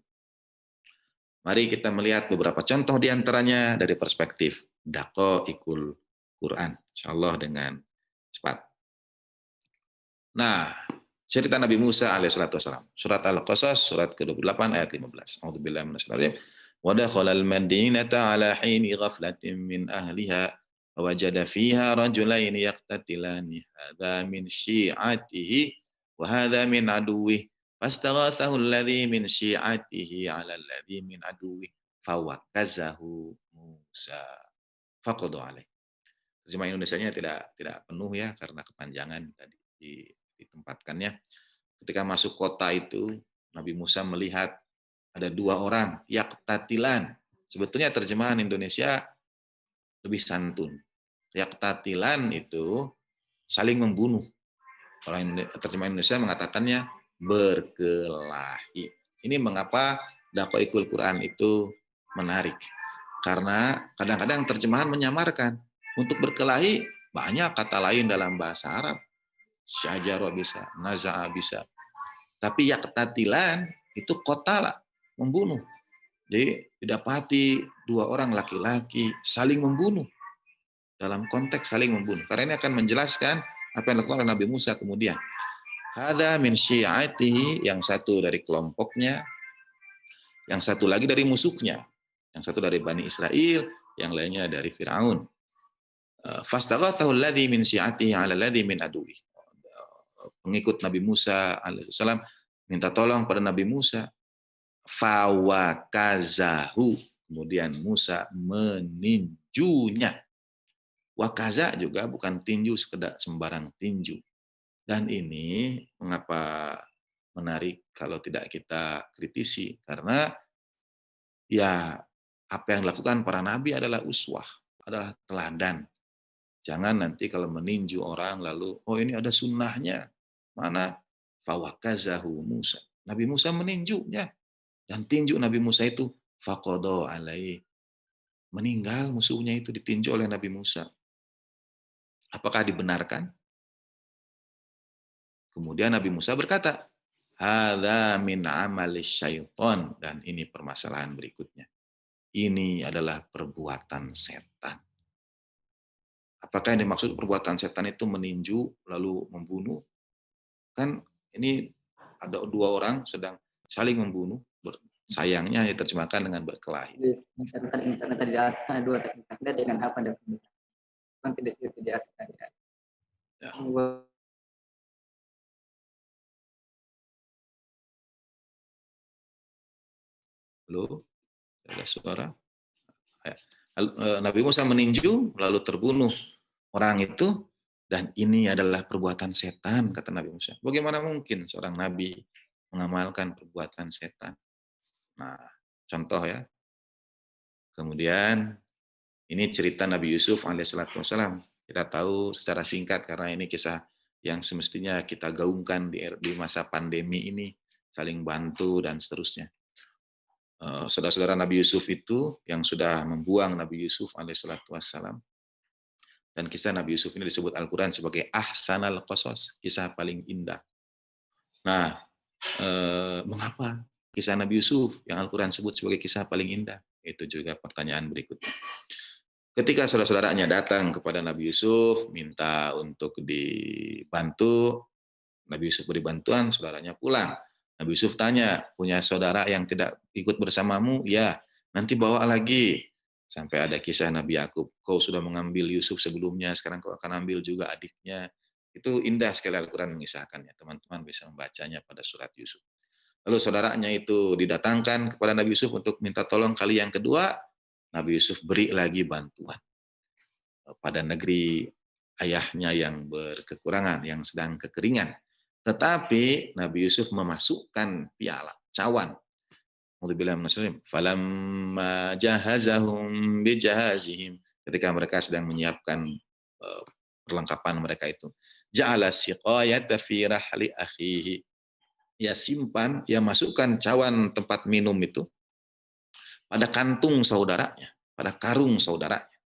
Mari kita melihat beberapa contoh diantaranya dari perspektif dako ikul Quran. Insya Allah dengan cepat. Nah, cerita Nabi Musa alaihissalam. Surat Al-Qasas, surat ke-28 ayat 15. A'udzubillah minasyaitonir ودخل المدينة على حين غفلة من أهلها فوجد فيها رجلين يقتتلان هذا من شيعته وهذا min عدوه Fastaghathahu alladhi min syi'atihi 'ala alladhi min aduwi fawakazahu Musa. Faqadu alaih. Terjemah Indonesianya tidak tidak penuh ya karena kepanjangan tadi ditempatkannya. Ketika masuk kota itu Nabi Musa melihat ada dua orang tatilan. Sebetulnya terjemahan Indonesia lebih santun. tatilan itu saling membunuh. Kalau terjemahan Indonesia mengatakannya berkelahi. Ini mengapa dakwah ikul Quran itu menarik. Karena kadang-kadang terjemahan menyamarkan. Untuk berkelahi banyak kata lain dalam bahasa Arab. Syajaro bisa, naza'a bisa. Tapi yaktatilan itu kotala, membunuh. Jadi didapati dua orang laki-laki saling membunuh. Dalam konteks saling membunuh. Karena ini akan menjelaskan apa yang dilakukan oleh Nabi Musa kemudian. Hada min syi'ati, yang satu dari kelompoknya, yang satu lagi dari musuhnya, yang satu dari Bani Israel, yang lainnya dari Fir'aun. Eh, Fastagatahu alladhi min syi'ati 'ala alladhi min adui. Pengikut Nabi Musa alaihissalam minta tolong pada Nabi Musa. Fawakazahu. Kemudian Musa meninjunya. Wakaza juga bukan tinju sekedar sembarang tinju. Dan ini mengapa menarik kalau tidak kita kritisi karena ya apa yang dilakukan para nabi adalah uswah, adalah teladan. Jangan nanti kalau meninju orang lalu oh ini ada sunnahnya mana fawakazahu Musa. Nabi Musa meninjunya dan tinju Nabi Musa itu fakodo alai meninggal musuhnya itu ditinju oleh Nabi Musa. Apakah dibenarkan? Kemudian Nabi Musa berkata, Hada min amalis syaiton. Dan ini permasalahan berikutnya. Ini adalah perbuatan setan. Apakah yang dimaksud perbuatan setan itu meninju lalu membunuh? Kan ini ada dua orang sedang saling membunuh. Sayangnya terjemahkan dengan berkelahi. Kan kan ya. ya. Halo? Ada suara? Ya. Eh, nabi Musa meninju lalu terbunuh orang itu dan ini adalah perbuatan setan kata Nabi Musa. Bagaimana mungkin seorang nabi mengamalkan perbuatan setan? Nah, contoh ya. Kemudian ini cerita Nabi Yusuf alaihissalam. Kita tahu secara singkat karena ini kisah yang semestinya kita gaungkan di er, masa pandemi ini saling bantu dan seterusnya. Eh, saudara-saudara Nabi Yusuf itu yang sudah membuang Nabi Yusuf alaihissalatu wassalam. Dan kisah Nabi Yusuf ini disebut Al-Quran sebagai ahsanal qasas, kisah paling indah. Nah, eh, mengapa kisah Nabi Yusuf yang Al-Quran sebut sebagai kisah paling indah? Itu juga pertanyaan berikutnya. Ketika saudara-saudaranya datang kepada Nabi Yusuf, minta untuk dibantu, Nabi Yusuf beri bantuan, saudaranya pulang Nabi Yusuf tanya, punya saudara yang tidak ikut bersamamu? Ya, nanti bawa lagi. Sampai ada kisah Nabi Yakub, kau sudah mengambil Yusuf sebelumnya, sekarang kau akan ambil juga adiknya. Itu indah sekali Al-Quran mengisahkannya. Teman-teman bisa membacanya pada surat Yusuf. Lalu saudaranya itu didatangkan kepada Nabi Yusuf untuk minta tolong kali yang kedua, Nabi Yusuf beri lagi bantuan pada negeri ayahnya yang berkekurangan, yang sedang kekeringan. Tetapi Nabi Yusuf memasukkan piala, cawan. Falamma jahazahum bijahazihim. Ketika mereka sedang menyiapkan eh, perlengkapan mereka itu. Ja'ala siqayata fi rahli akhihi. Ya simpan, ya masukkan cawan tempat minum itu pada kantung saudaranya, pada karung saudaranya.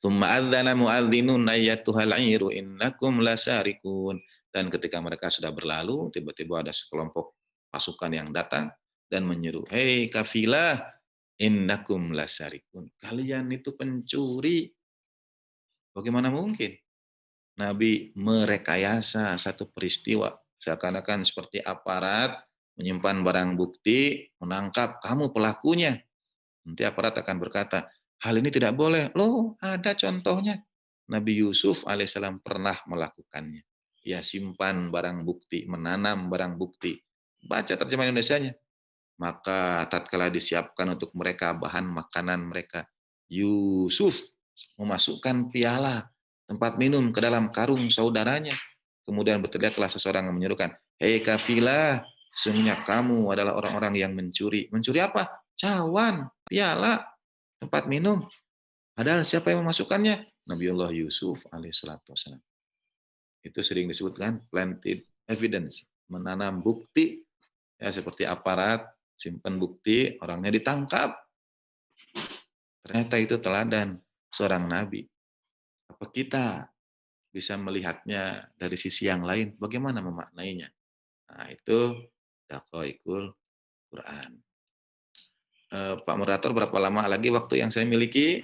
Thumma adzana muadzinun ayyatuhal 'iru innakum lasarikun. Dan ketika mereka sudah berlalu, tiba-tiba ada sekelompok pasukan yang datang dan menyuruh, "Hei kafilah, innakum lasarikun. Kalian itu pencuri." Bagaimana mungkin? Nabi merekayasa satu peristiwa seakan-akan seperti aparat menyimpan barang bukti, menangkap kamu pelakunya. Nanti aparat akan berkata, hal ini tidak boleh. Loh, ada contohnya. Nabi Yusuf alaihissalam pernah melakukannya ya simpan barang bukti, menanam barang bukti. Baca terjemahan Indonesianya. Maka tatkala disiapkan untuk mereka bahan makanan mereka, Yusuf memasukkan piala tempat minum ke dalam karung saudaranya. Kemudian berteriaklah seseorang yang menyuruhkan, Hei kafilah, sesungguhnya kamu adalah orang-orang yang mencuri. Mencuri apa? Cawan, piala, tempat minum. Padahal siapa yang memasukkannya? Nabiullah Yusuf alaihissalatu wassalam. Itu sering disebutkan planted evidence, menanam bukti ya seperti aparat simpan bukti, orangnya ditangkap. Ternyata itu teladan seorang nabi. Apa kita bisa melihatnya dari sisi yang lain? Bagaimana memaknainya? Nah, itu dakoikul Quran. Eh, Pak moderator, berapa lama lagi waktu yang saya miliki?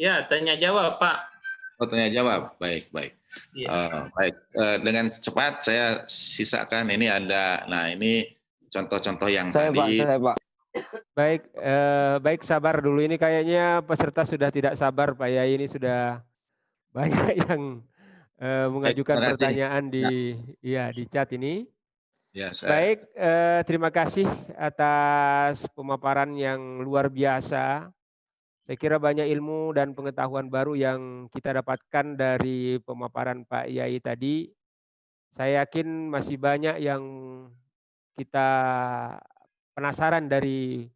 Ya, tanya jawab, Pak. Oh, tanya jawab. Baik, baik. Ya. Uh, baik. Uh, dengan cepat saya sisakan ini ada. Nah, ini contoh-contoh yang saya, tadi. Pak, saya, Pak. Baik, eh, baik sabar dulu. Ini kayaknya peserta sudah tidak sabar, Pak Yai. Ini sudah banyak yang eh, mengajukan baik, pertanyaan di ya. ya di chat ini. Ya, saya... Baik, eh, terima kasih atas pemaparan yang luar biasa saya kira banyak ilmu dan pengetahuan baru yang kita dapatkan dari pemaparan Pak Yai tadi. Saya yakin masih banyak yang kita penasaran dari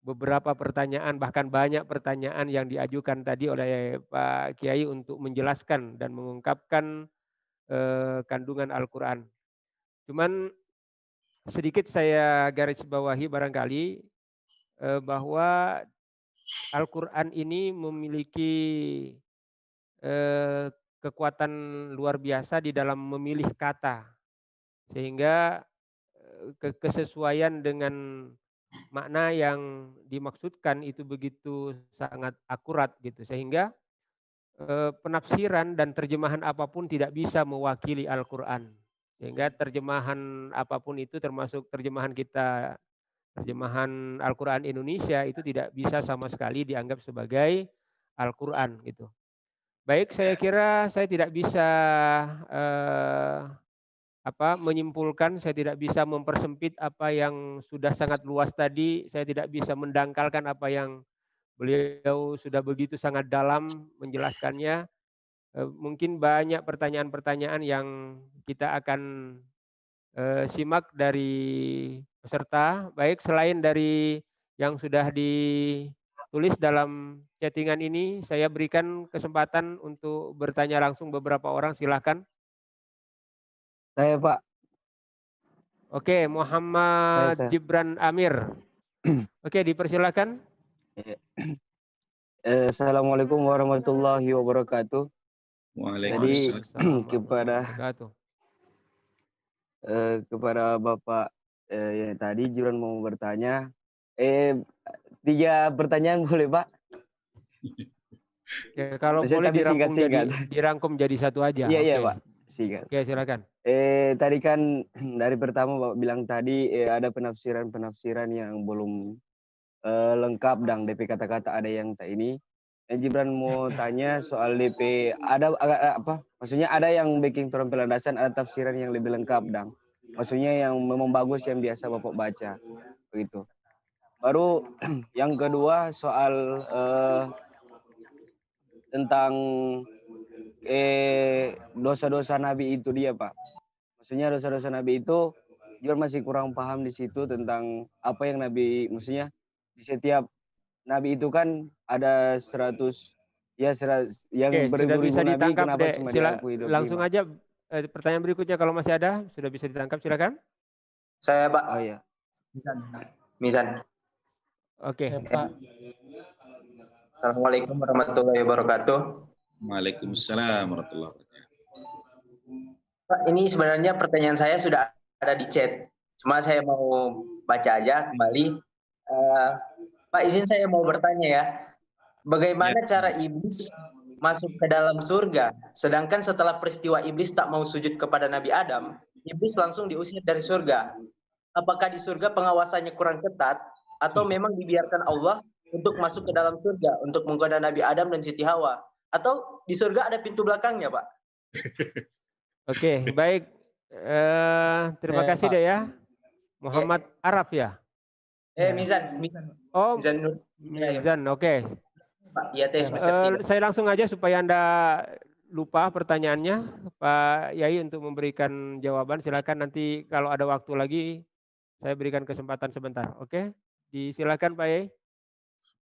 beberapa pertanyaan, bahkan banyak pertanyaan yang diajukan tadi oleh Pak Kiai untuk menjelaskan dan mengungkapkan eh, kandungan Al-Quran. Cuman sedikit saya garis bawahi barangkali eh, bahwa Al-Quran ini memiliki eh, kekuatan luar biasa di dalam memilih kata, sehingga eh, kesesuaian dengan makna yang dimaksudkan itu begitu sangat akurat gitu, sehingga eh, penafsiran dan terjemahan apapun tidak bisa mewakili Al-Quran. Sehingga terjemahan apapun itu termasuk terjemahan kita terjemahan Al-Quran Indonesia itu tidak bisa sama sekali dianggap sebagai Al-Quran gitu. Baik, saya kira saya tidak bisa eh, apa menyimpulkan, saya tidak bisa mempersempit apa yang sudah sangat luas tadi, saya tidak bisa mendangkalkan apa yang beliau sudah begitu sangat dalam menjelaskannya. Eh, mungkin banyak pertanyaan-pertanyaan yang kita akan eh, simak dari peserta. Baik, selain dari yang sudah ditulis dalam chattingan ini, saya berikan kesempatan untuk bertanya langsung beberapa orang. Silahkan. Saya, Pak. Oke, Muhammad saya, saya. Jibran Amir. Oke, dipersilakan. Eh, Assalamualaikum warahmatullahi wabarakatuh. Waalaikumsalam. Jadi kepada eh, kepada Bapak eh, ya, tadi Juran mau bertanya. Eh, tiga pertanyaan boleh Pak? Ya, kalau Bisa boleh dirangkum, singkat, singkat. Jadi, dirangkum jadi satu aja. Iya, okay. iya Pak. Singkat. Oke, silakan. Eh, tadi kan dari pertama bapak bilang tadi eh, ada penafsiran-penafsiran yang belum eh, lengkap dan DP kata-kata ada yang tak ini. Eh, Gibran mau tanya soal DP ada, apa? Maksudnya ada yang backing turun pelandasan, ada tafsiran yang lebih lengkap, dan? maksudnya yang memang bagus yang biasa bapak baca begitu baru yang kedua soal eh, tentang dosa eh, dosa-dosa nabi itu dia pak maksudnya dosa-dosa nabi itu juga masih kurang paham di situ tentang apa yang nabi maksudnya di setiap nabi itu kan ada seratus ya seratus yang okay, beribu nabi kenapa cuma Sila, langsung aja Eh, pertanyaan berikutnya kalau masih ada sudah bisa ditangkap silakan. Saya Pak. Oh iya. Misan. Misan. Oke. Okay. Ya, Assalamualaikum warahmatullahi wabarakatuh. Waalaikumsalam warahmatullahi wabarakatuh. Pak, ini sebenarnya pertanyaan saya sudah ada di chat. Cuma saya mau baca aja kembali. Uh, Pak, izin saya mau bertanya ya. Bagaimana ya. cara iblis masuk ke dalam surga. Sedangkan setelah peristiwa iblis tak mau sujud kepada Nabi Adam, iblis langsung diusir dari surga. Apakah di surga pengawasannya kurang ketat atau memang dibiarkan Allah untuk masuk ke dalam surga untuk menggoda Nabi Adam dan Siti Hawa? Atau di surga ada pintu belakangnya, Pak? Oke, okay, baik. Uh, terima eh, kasih deh ya. Muhammad eh. Araf ya? Eh, Mizan, Mizan. Oh, Mizan Mizan, oke. Okay. Pak Mas iya, uh, nah, eh, Saya langsung aja supaya Anda lupa pertanyaannya, Pak Yai untuk memberikan jawaban. Silakan nanti kalau ada waktu lagi saya berikan kesempatan sebentar. Oke, disilakan Pak Yai.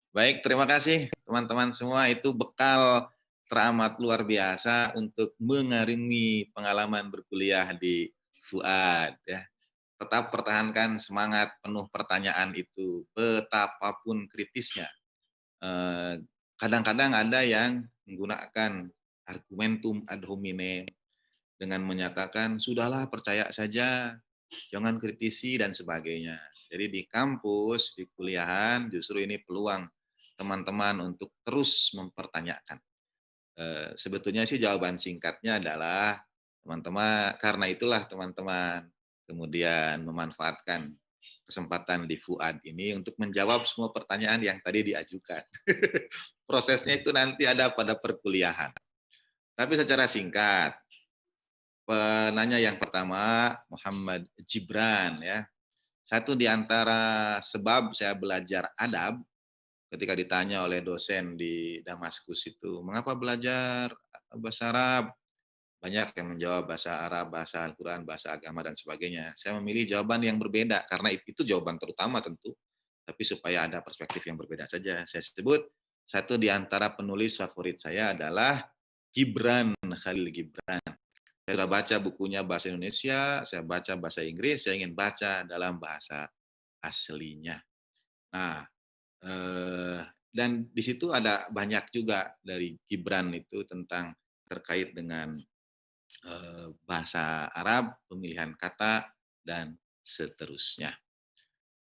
Baik, terima kasih teman-teman semua. Itu bekal teramat luar biasa untuk mengarungi pengalaman berkuliah di Fuad. Ya. Tetap pertahankan semangat penuh pertanyaan itu, betapapun kritisnya Eh, kadang-kadang ada yang menggunakan argumentum ad hominem dengan menyatakan sudahlah percaya saja, jangan kritisi dan sebagainya. Jadi di kampus, di kuliahan justru ini peluang teman-teman untuk terus mempertanyakan. Eh, sebetulnya sih jawaban singkatnya adalah teman-teman karena itulah teman-teman kemudian memanfaatkan kesempatan di Fuad ini untuk menjawab semua pertanyaan yang tadi diajukan. Prosesnya itu nanti ada pada perkuliahan. Tapi secara singkat, penanya yang pertama Muhammad Jibran ya. Satu di antara sebab saya belajar adab ketika ditanya oleh dosen di Damaskus itu, mengapa belajar bahasa Arab? Banyak yang menjawab bahasa Arab, bahasa Al-Quran, bahasa agama, dan sebagainya. Saya memilih jawaban yang berbeda, karena itu jawaban terutama tentu, tapi supaya ada perspektif yang berbeda saja. Saya sebut, satu di antara penulis favorit saya adalah Gibran, Khalil Gibran. Saya sudah baca bukunya bahasa Indonesia, saya baca bahasa Inggris, saya ingin baca dalam bahasa aslinya. Nah, eh, dan di situ ada banyak juga dari Gibran itu tentang terkait dengan Eh, bahasa Arab, pemilihan kata, dan seterusnya.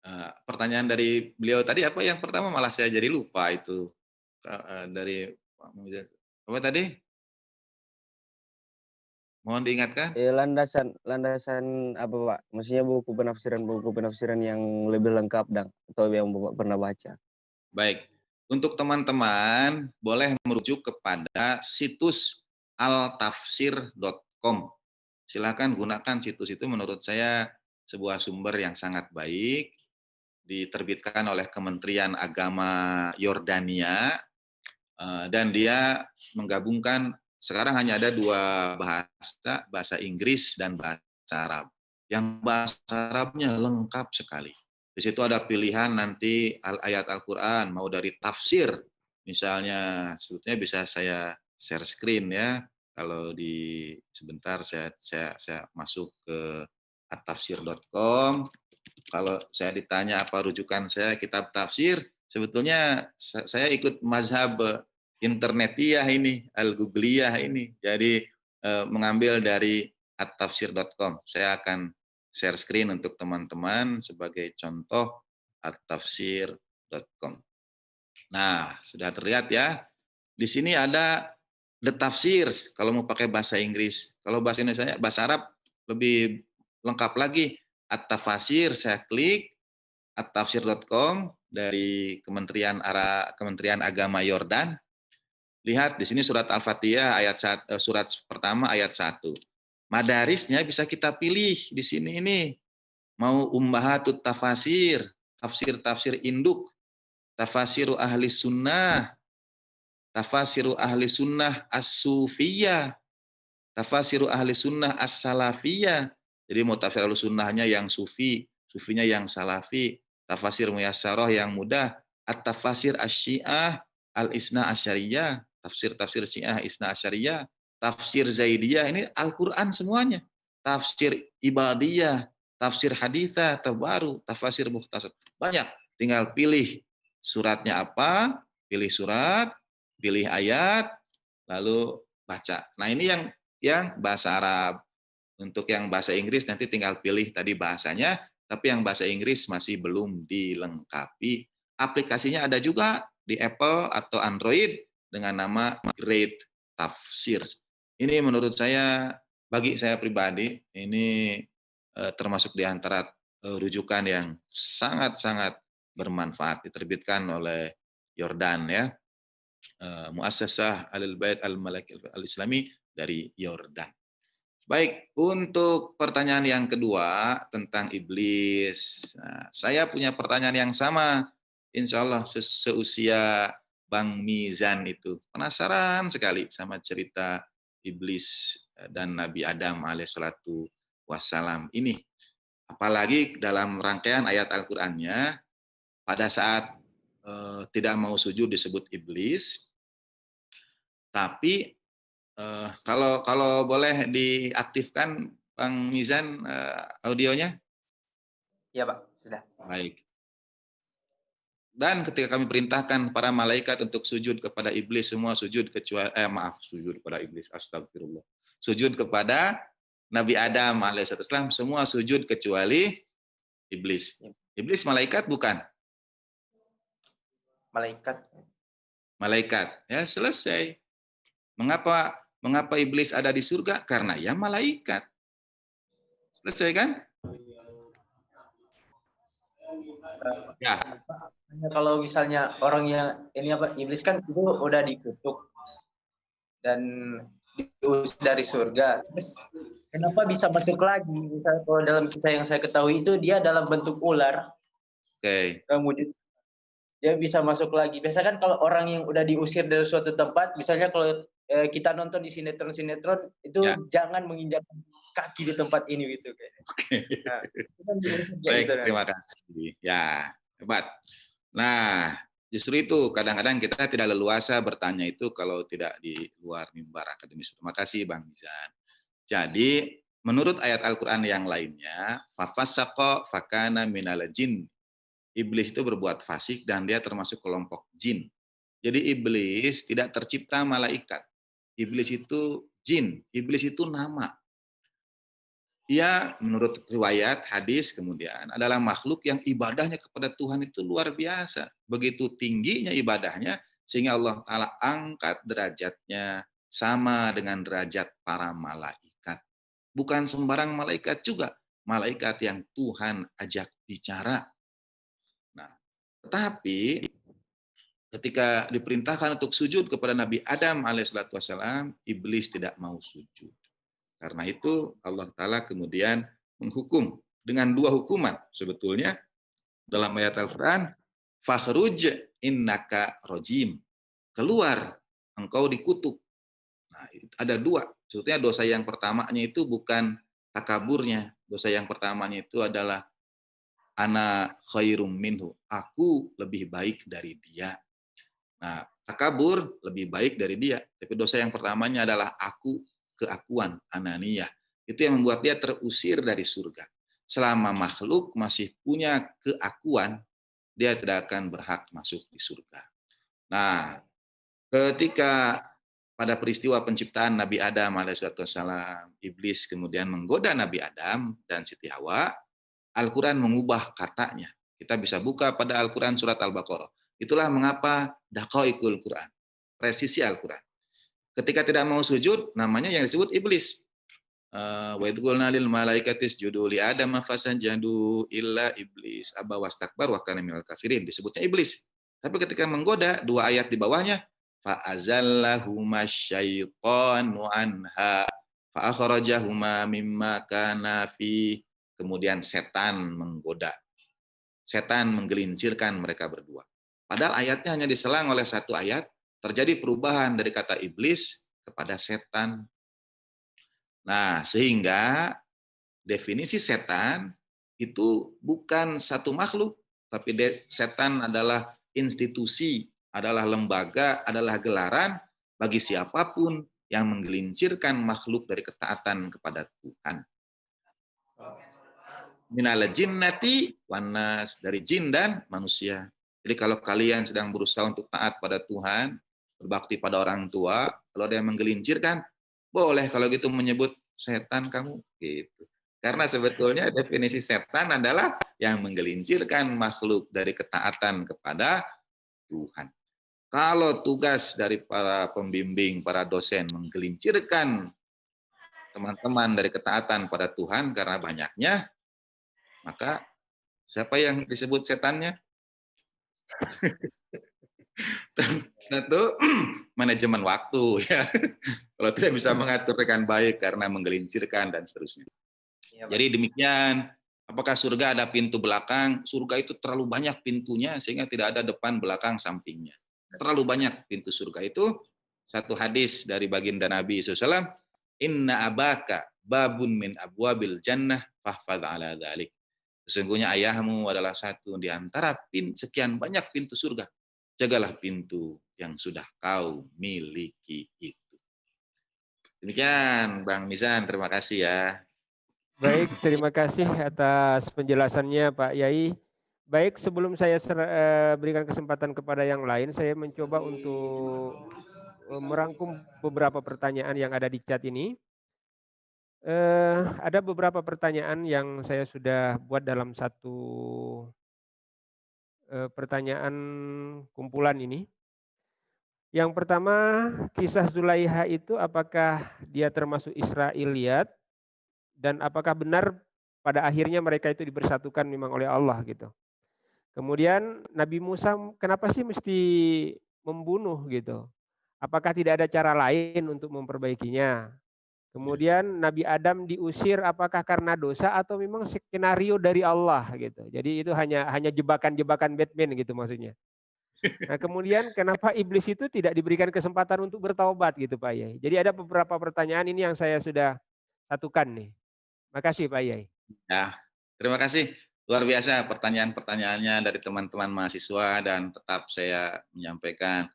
Eh, pertanyaan dari beliau tadi apa yang pertama malah saya jadi lupa itu eh, dari Pak Mujad. Apa tadi? Mohon diingatkan. Eh, landasan landasan apa Pak? Maksudnya buku penafsiran buku penafsiran yang lebih lengkap dan atau yang Bapak pernah baca. Baik. Untuk teman-teman boleh merujuk kepada situs altafsir.com. Silahkan gunakan situs itu menurut saya sebuah sumber yang sangat baik diterbitkan oleh Kementerian Agama Yordania eh, dan dia menggabungkan sekarang hanya ada dua bahasa bahasa Inggris dan bahasa Arab. Yang bahasa Arabnya lengkap sekali. Di situ ada pilihan nanti ayat Al-Qur'an mau dari tafsir misalnya sebetulnya bisa saya share screen ya. Kalau di sebentar saya saya, saya masuk ke atafsir.com. Kalau saya ditanya apa rujukan saya kitab tafsir, sebetulnya saya ikut mazhab eh, internetiah ini, al googleiah ini. Jadi eh, mengambil dari atafsir.com. Saya akan share screen untuk teman-teman sebagai contoh atafsir.com. Nah, sudah terlihat ya. Di sini ada the tafsir kalau mau pakai bahasa Inggris. Kalau bahasa Indonesia bahasa Arab lebih lengkap lagi at-tafasir saya klik at-tafsir.com dari Kementerian Ara, Kementerian Agama Yordan. Lihat di sini surat Al-Fatihah ayat eh, surat pertama ayat 1. Madarisnya bisa kita pilih di sini ini. Mau umbahatut tafasir, tafsir-tafsir induk, Tafsir ahli sunnah, tafasiru ahli sunnah as sufiya tafasiru ahli sunnah as-salafiyah. Jadi mau tafsir ahli sunnahnya yang sufi, sufinya yang salafi, tafasir muyasaroh yang mudah, at-tafasir as-syiah, al-isna asyariyah, tafsir-tafsir syiah, isna asyariyah, tafsir zaidiyah, ini Al-Quran semuanya. Tafsir ibadiyah, tafsir haditha, terbaru, tafsir muhtasar. Banyak. Tinggal pilih suratnya apa, pilih surat, pilih ayat lalu baca. Nah, ini yang yang bahasa Arab. Untuk yang bahasa Inggris nanti tinggal pilih tadi bahasanya, tapi yang bahasa Inggris masih belum dilengkapi. Aplikasinya ada juga di Apple atau Android dengan nama Great Tafsir. Ini menurut saya bagi saya pribadi ini eh, termasuk di antara eh, rujukan yang sangat-sangat bermanfaat diterbitkan oleh jordan ya Eh, muassasah Alul Bait Al Malak Al Islami dari Yordan. Baik, untuk pertanyaan yang kedua tentang iblis. Nah, saya punya pertanyaan yang sama. Insya Allah se seusia Bang Mizan itu. Penasaran sekali sama cerita iblis eh, dan Nabi Adam alaihissalatu wassalam ini. Apalagi dalam rangkaian ayat Al-Qur'annya pada saat eh, tidak mau sujud disebut iblis, tapi uh, kalau kalau boleh diaktifkan Bang Mizan uh, audionya? Iya, Pak. Sudah. Baik. Dan ketika kami perintahkan para malaikat untuk sujud kepada iblis, semua sujud kecuali eh maaf, sujud kepada iblis, astagfirullah. Sujud kepada Nabi Adam alaihissalam, semua sujud kecuali iblis. Iya. Iblis malaikat bukan? Malaikat. Malaikat. Ya, selesai. Mengapa mengapa iblis ada di surga? Karena ya malaikat. Selesai kan? Ya. Kalau misalnya orang yang ini apa iblis kan itu udah dikutuk dan diusir dari surga. Terus kenapa bisa masuk lagi? Misalnya kalau dalam kisah yang saya ketahui itu dia dalam bentuk ular. Oke. Okay. Kemudian dia bisa masuk lagi. Biasanya kan kalau orang yang udah diusir dari suatu tempat, misalnya kalau Eh, kita nonton di sinetron-sinetron itu ya. jangan menginjak kaki di tempat ini gitu kayaknya. Nah, kan Baik, gitu, kan. terima kasih. Ya, hebat. Nah, justru itu kadang-kadang kita tidak leluasa bertanya itu kalau tidak di luar mimbar akademis. Terima kasih Bang Mizan. Jadi menurut ayat Al-Quran yang lainnya, fafasako fakana minal jin. Iblis itu berbuat fasik dan dia termasuk kelompok jin. Jadi iblis tidak tercipta malaikat. Iblis itu jin, iblis itu nama. Ia ya, menurut riwayat hadis kemudian adalah makhluk yang ibadahnya kepada Tuhan itu luar biasa. Begitu tingginya ibadahnya sehingga Allah Ta'ala angkat derajatnya sama dengan derajat para malaikat. Bukan sembarang malaikat juga, malaikat yang Tuhan ajak bicara. Nah, tetapi ketika diperintahkan untuk sujud kepada Nabi Adam alaihissalam, iblis tidak mau sujud. Karena itu Allah Ta'ala kemudian menghukum dengan dua hukuman sebetulnya dalam ayat Al-Quran, Fakhruj innaka rojim. Keluar, engkau dikutuk. Nah, ada dua. Sebetulnya dosa yang pertamanya itu bukan takaburnya. Dosa yang pertamanya itu adalah ana khairum minhu. Aku lebih baik dari dia Nah, takabur lebih baik dari dia. Tapi dosa yang pertamanya adalah aku keakuan, anania. Itu yang membuat dia terusir dari surga. Selama makhluk masih punya keakuan, dia tidak akan berhak masuk di surga. Nah, ketika pada peristiwa penciptaan Nabi Adam alaihissalam, iblis kemudian menggoda Nabi Adam dan Siti Hawa, Al-Quran mengubah katanya. Kita bisa buka pada Al-Quran surat Al-Baqarah. Itulah mengapa daqaiqul Quran, presisi Al-Quran. Ketika tidak mau sujud, namanya yang disebut iblis. Eh, wa idhulna lil malaikatis juduli ada mafasan jadu illa iblis. Aba takbar wa kana kafirin. Disebutnya iblis. Tapi ketika menggoda, dua ayat di bawahnya, Fa fa'azallahuma syaitanu anha fa'akhrajahuma mimma kana fi. Kemudian setan menggoda. Setan menggelincirkan mereka berdua. Padahal ayatnya hanya diselang oleh satu ayat, terjadi perubahan dari kata iblis kepada setan. Nah, sehingga definisi setan itu bukan satu makhluk, tapi setan adalah institusi, adalah lembaga, adalah gelaran bagi siapapun yang menggelincirkan makhluk dari ketaatan kepada Tuhan. Minal jinnati wanas dari jin dan manusia. Jadi kalau kalian sedang berusaha untuk taat pada Tuhan, berbakti pada orang tua, kalau ada yang menggelincir kan, boleh kalau gitu menyebut setan kamu gitu. Karena sebetulnya definisi setan adalah yang menggelincirkan makhluk dari ketaatan kepada Tuhan. Kalau tugas dari para pembimbing, para dosen menggelincirkan teman-teman dari ketaatan pada Tuhan karena banyaknya, maka siapa yang disebut setannya? tentu manajemen waktu ya kalau tidak bisa mengatur dengan baik karena menggelincirkan dan seterusnya iya, jadi demikian apakah surga ada pintu belakang surga itu terlalu banyak pintunya sehingga tidak ada depan belakang sampingnya terlalu banyak pintu surga itu satu hadis dari baginda Nabi SAW inna abaka babun min abwabil jannah fahfad ala dhalik Sesungguhnya ayahmu adalah satu di antara pin, sekian banyak pintu surga. Jagalah pintu yang sudah kau miliki itu. Demikian Bang Mizan, terima kasih ya. Baik, terima kasih atas penjelasannya Pak Yai. Baik, sebelum saya eh, berikan kesempatan kepada yang lain, saya mencoba untuk eh, merangkum beberapa pertanyaan yang ada di chat ini eh, ada beberapa pertanyaan yang saya sudah buat dalam satu eh, pertanyaan kumpulan ini. Yang pertama, kisah Zulaiha itu apakah dia termasuk Israeliat dan apakah benar pada akhirnya mereka itu dibersatukan memang oleh Allah gitu. Kemudian Nabi Musa kenapa sih mesti membunuh gitu? Apakah tidak ada cara lain untuk memperbaikinya? Kemudian Nabi Adam diusir apakah karena dosa atau memang skenario dari Allah gitu. Jadi itu hanya hanya jebakan-jebakan Batman gitu maksudnya. Nah, kemudian kenapa iblis itu tidak diberikan kesempatan untuk bertaubat gitu Pak Yai. Jadi ada beberapa pertanyaan ini yang saya sudah satukan nih. Makasih Pak Yai. Ya, terima kasih. Luar biasa pertanyaan-pertanyaannya dari teman-teman mahasiswa dan tetap saya menyampaikan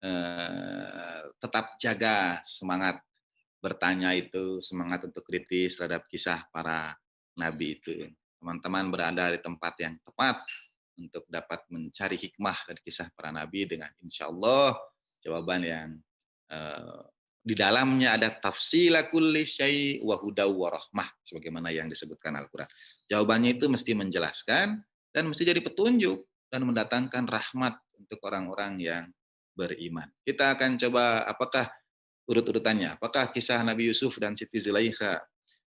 eh, tetap jaga semangat bertanya itu, semangat untuk kritis terhadap kisah para nabi itu. Teman-teman berada di tempat yang tepat untuk dapat mencari hikmah dari kisah para nabi dengan insya Allah jawaban yang uh, di dalamnya ada tafsila kulli syai wa wa rahmah sebagaimana yang disebutkan Al-Qur'an. Jawabannya itu mesti menjelaskan dan mesti jadi petunjuk dan mendatangkan rahmat untuk orang-orang yang beriman. Kita akan coba apakah urut-urutannya. Apakah kisah Nabi Yusuf dan Siti Zulaikha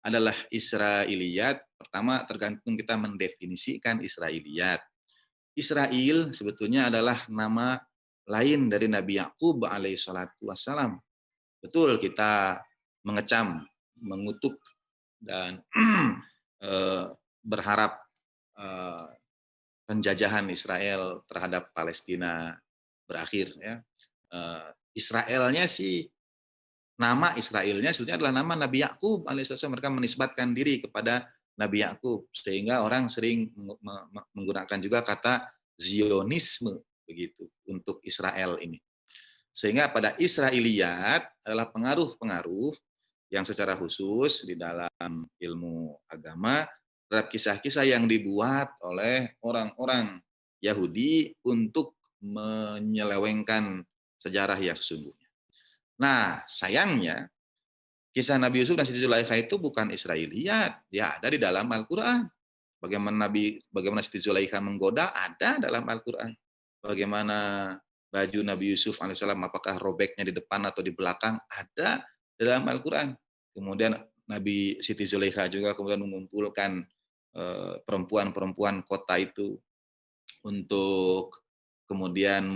adalah Israiliyat? Pertama, tergantung kita mendefinisikan Israiliyat. Israel sebetulnya adalah nama lain dari Nabi Yakub alaihi salatu wassalam. Betul kita mengecam, mengutuk dan eh, berharap eh, penjajahan Israel terhadap Palestina berakhir ya. Eh, Israelnya sih Nama Israelnya sebetulnya adalah nama Nabi Yakub alaihissalam. Mereka menisbatkan diri kepada Nabi Yakub sehingga orang sering menggunakan juga kata Zionisme begitu untuk Israel ini. Sehingga pada Israeliat adalah pengaruh-pengaruh yang secara khusus di dalam ilmu agama terhadap kisah-kisah yang dibuat oleh orang-orang Yahudi untuk menyelewengkan sejarah yang sesungguhnya. Nah, sayangnya kisah Nabi Yusuf dan Siti Zulaikha itu bukan Israiliyat, ya ada di dalam Al-Qur'an. Bagaimana Nabi bagaimana Siti Zulaikha menggoda ada dalam Al-Qur'an. Bagaimana baju Nabi Yusuf alaihissalam apakah robeknya di depan atau di belakang ada dalam Al-Qur'an. Kemudian Nabi Siti Zulaikha juga kemudian mengumpulkan eh, perempuan-perempuan kota itu untuk kemudian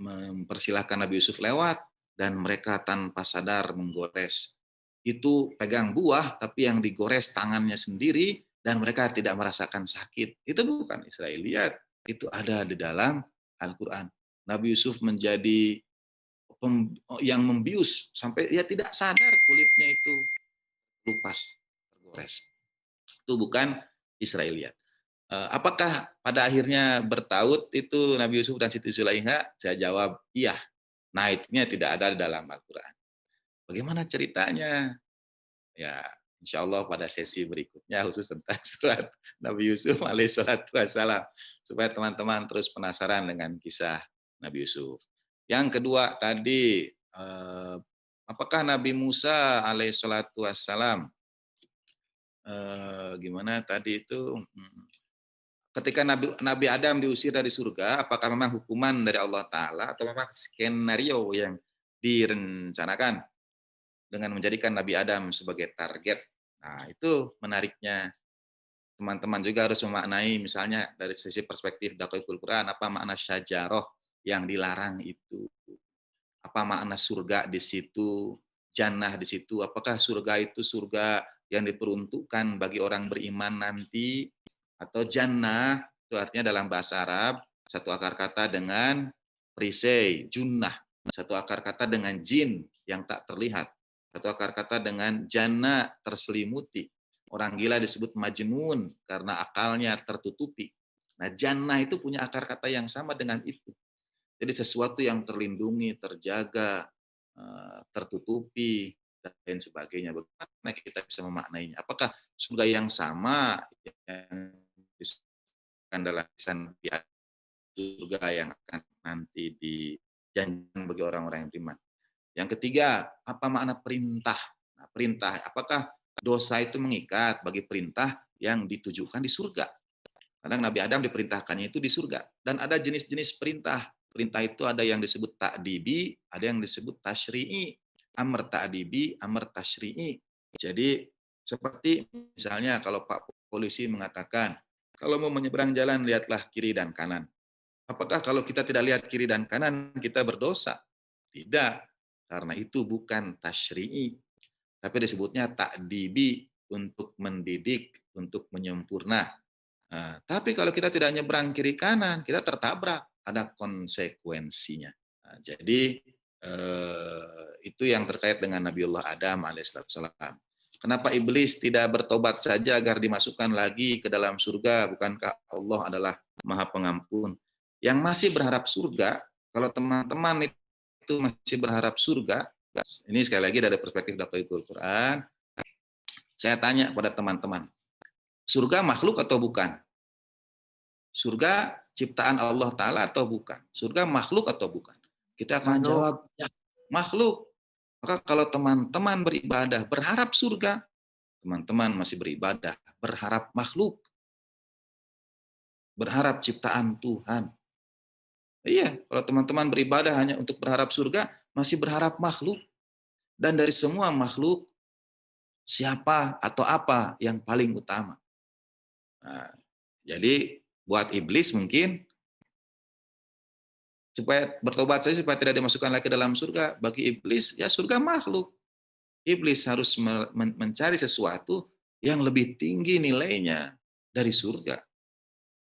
mempersilahkan Nabi Yusuf lewat dan mereka tanpa sadar menggores. Itu pegang buah, tapi yang digores tangannya sendiri, dan mereka tidak merasakan sakit. Itu bukan Israeliat, itu ada di dalam Al-Quran. Nabi Yusuf menjadi yang membius sampai ia tidak sadar kulitnya itu lupas, tergores. Itu bukan Israeliat. Eh, apakah pada akhirnya bertaut itu Nabi Yusuf dan Siti Sulaiha? Saya jawab, iya. Naiknya tidak ada dalam Al-Quran. Bagaimana ceritanya? Ya, insya Allah pada sesi berikutnya khusus tentang surat Nabi Yusuf alaihissalatu wassalam. Supaya teman-teman terus penasaran dengan kisah Nabi Yusuf. Yang kedua tadi, eh, apakah Nabi Musa alaihissalatu wassalam eh, gimana tadi itu hmm, ketika Nabi, Nabi Adam diusir dari surga, apakah memang hukuman dari Allah Ta'ala atau memang skenario yang direncanakan dengan menjadikan Nabi Adam sebagai target? Nah, itu menariknya. Teman-teman juga harus memaknai misalnya dari sisi perspektif dakwahul Quran, apa makna syajaroh yang dilarang itu? Apa makna surga di situ? Jannah di situ? Apakah surga itu surga yang diperuntukkan bagi orang beriman nanti atau jannah itu artinya dalam bahasa Arab satu akar kata dengan risei, junnah, satu akar kata dengan jin yang tak terlihat, satu akar kata dengan jana terselimuti. Orang gila disebut majnun karena akalnya tertutupi. Nah, jannah itu punya akar kata yang sama dengan itu. Jadi sesuatu yang terlindungi, terjaga, eh, tertutupi, dan lain sebagainya. Bagaimana kita bisa memaknainya? Apakah surga yang sama, yang dalam lisan surga yang akan nanti dijanjikan bagi orang-orang yang beriman. Yang ketiga, apa makna perintah? Nah, perintah, apakah dosa itu mengikat bagi perintah yang ditujukan di surga? Kadang Nabi Adam diperintahkannya itu di surga. Dan ada jenis-jenis perintah. Perintah itu ada yang disebut takdibi, ada yang disebut tashri'i. Amr takdibi, amr tashri'i. Jadi seperti misalnya kalau Pak Polisi mengatakan kalau mau menyeberang jalan, lihatlah kiri dan kanan. Apakah kalau kita tidak lihat kiri dan kanan, kita berdosa? Tidak. Karena itu bukan tashri'i. Tapi disebutnya takdibi untuk mendidik, untuk menyempurna. Nah, tapi kalau kita tidak nyeberang kiri kanan, kita tertabrak. Ada konsekuensinya. Nah, jadi eh, itu yang terkait dengan Nabiullah Adam alaihissalam. Kenapa iblis tidak bertobat saja agar dimasukkan lagi ke dalam surga? Bukankah Allah adalah Maha Pengampun? Yang masih berharap surga, kalau teman-teman itu masih berharap surga, ini sekali lagi dari perspektif al Quran, saya tanya pada teman-teman, surga makhluk atau bukan? Surga ciptaan Allah Ta'ala atau bukan? Surga makhluk atau bukan? Kita akan jawab, makhluk. Maka kalau teman-teman beribadah berharap surga, teman-teman masih beribadah berharap makhluk. Berharap ciptaan Tuhan. Iya, kalau teman-teman beribadah hanya untuk berharap surga, masih berharap makhluk. Dan dari semua makhluk, siapa atau apa yang paling utama. Nah, jadi buat iblis mungkin supaya bertobat saja supaya tidak dimasukkan lagi dalam surga. Bagi iblis ya surga makhluk. Iblis harus mencari sesuatu yang lebih tinggi nilainya dari surga.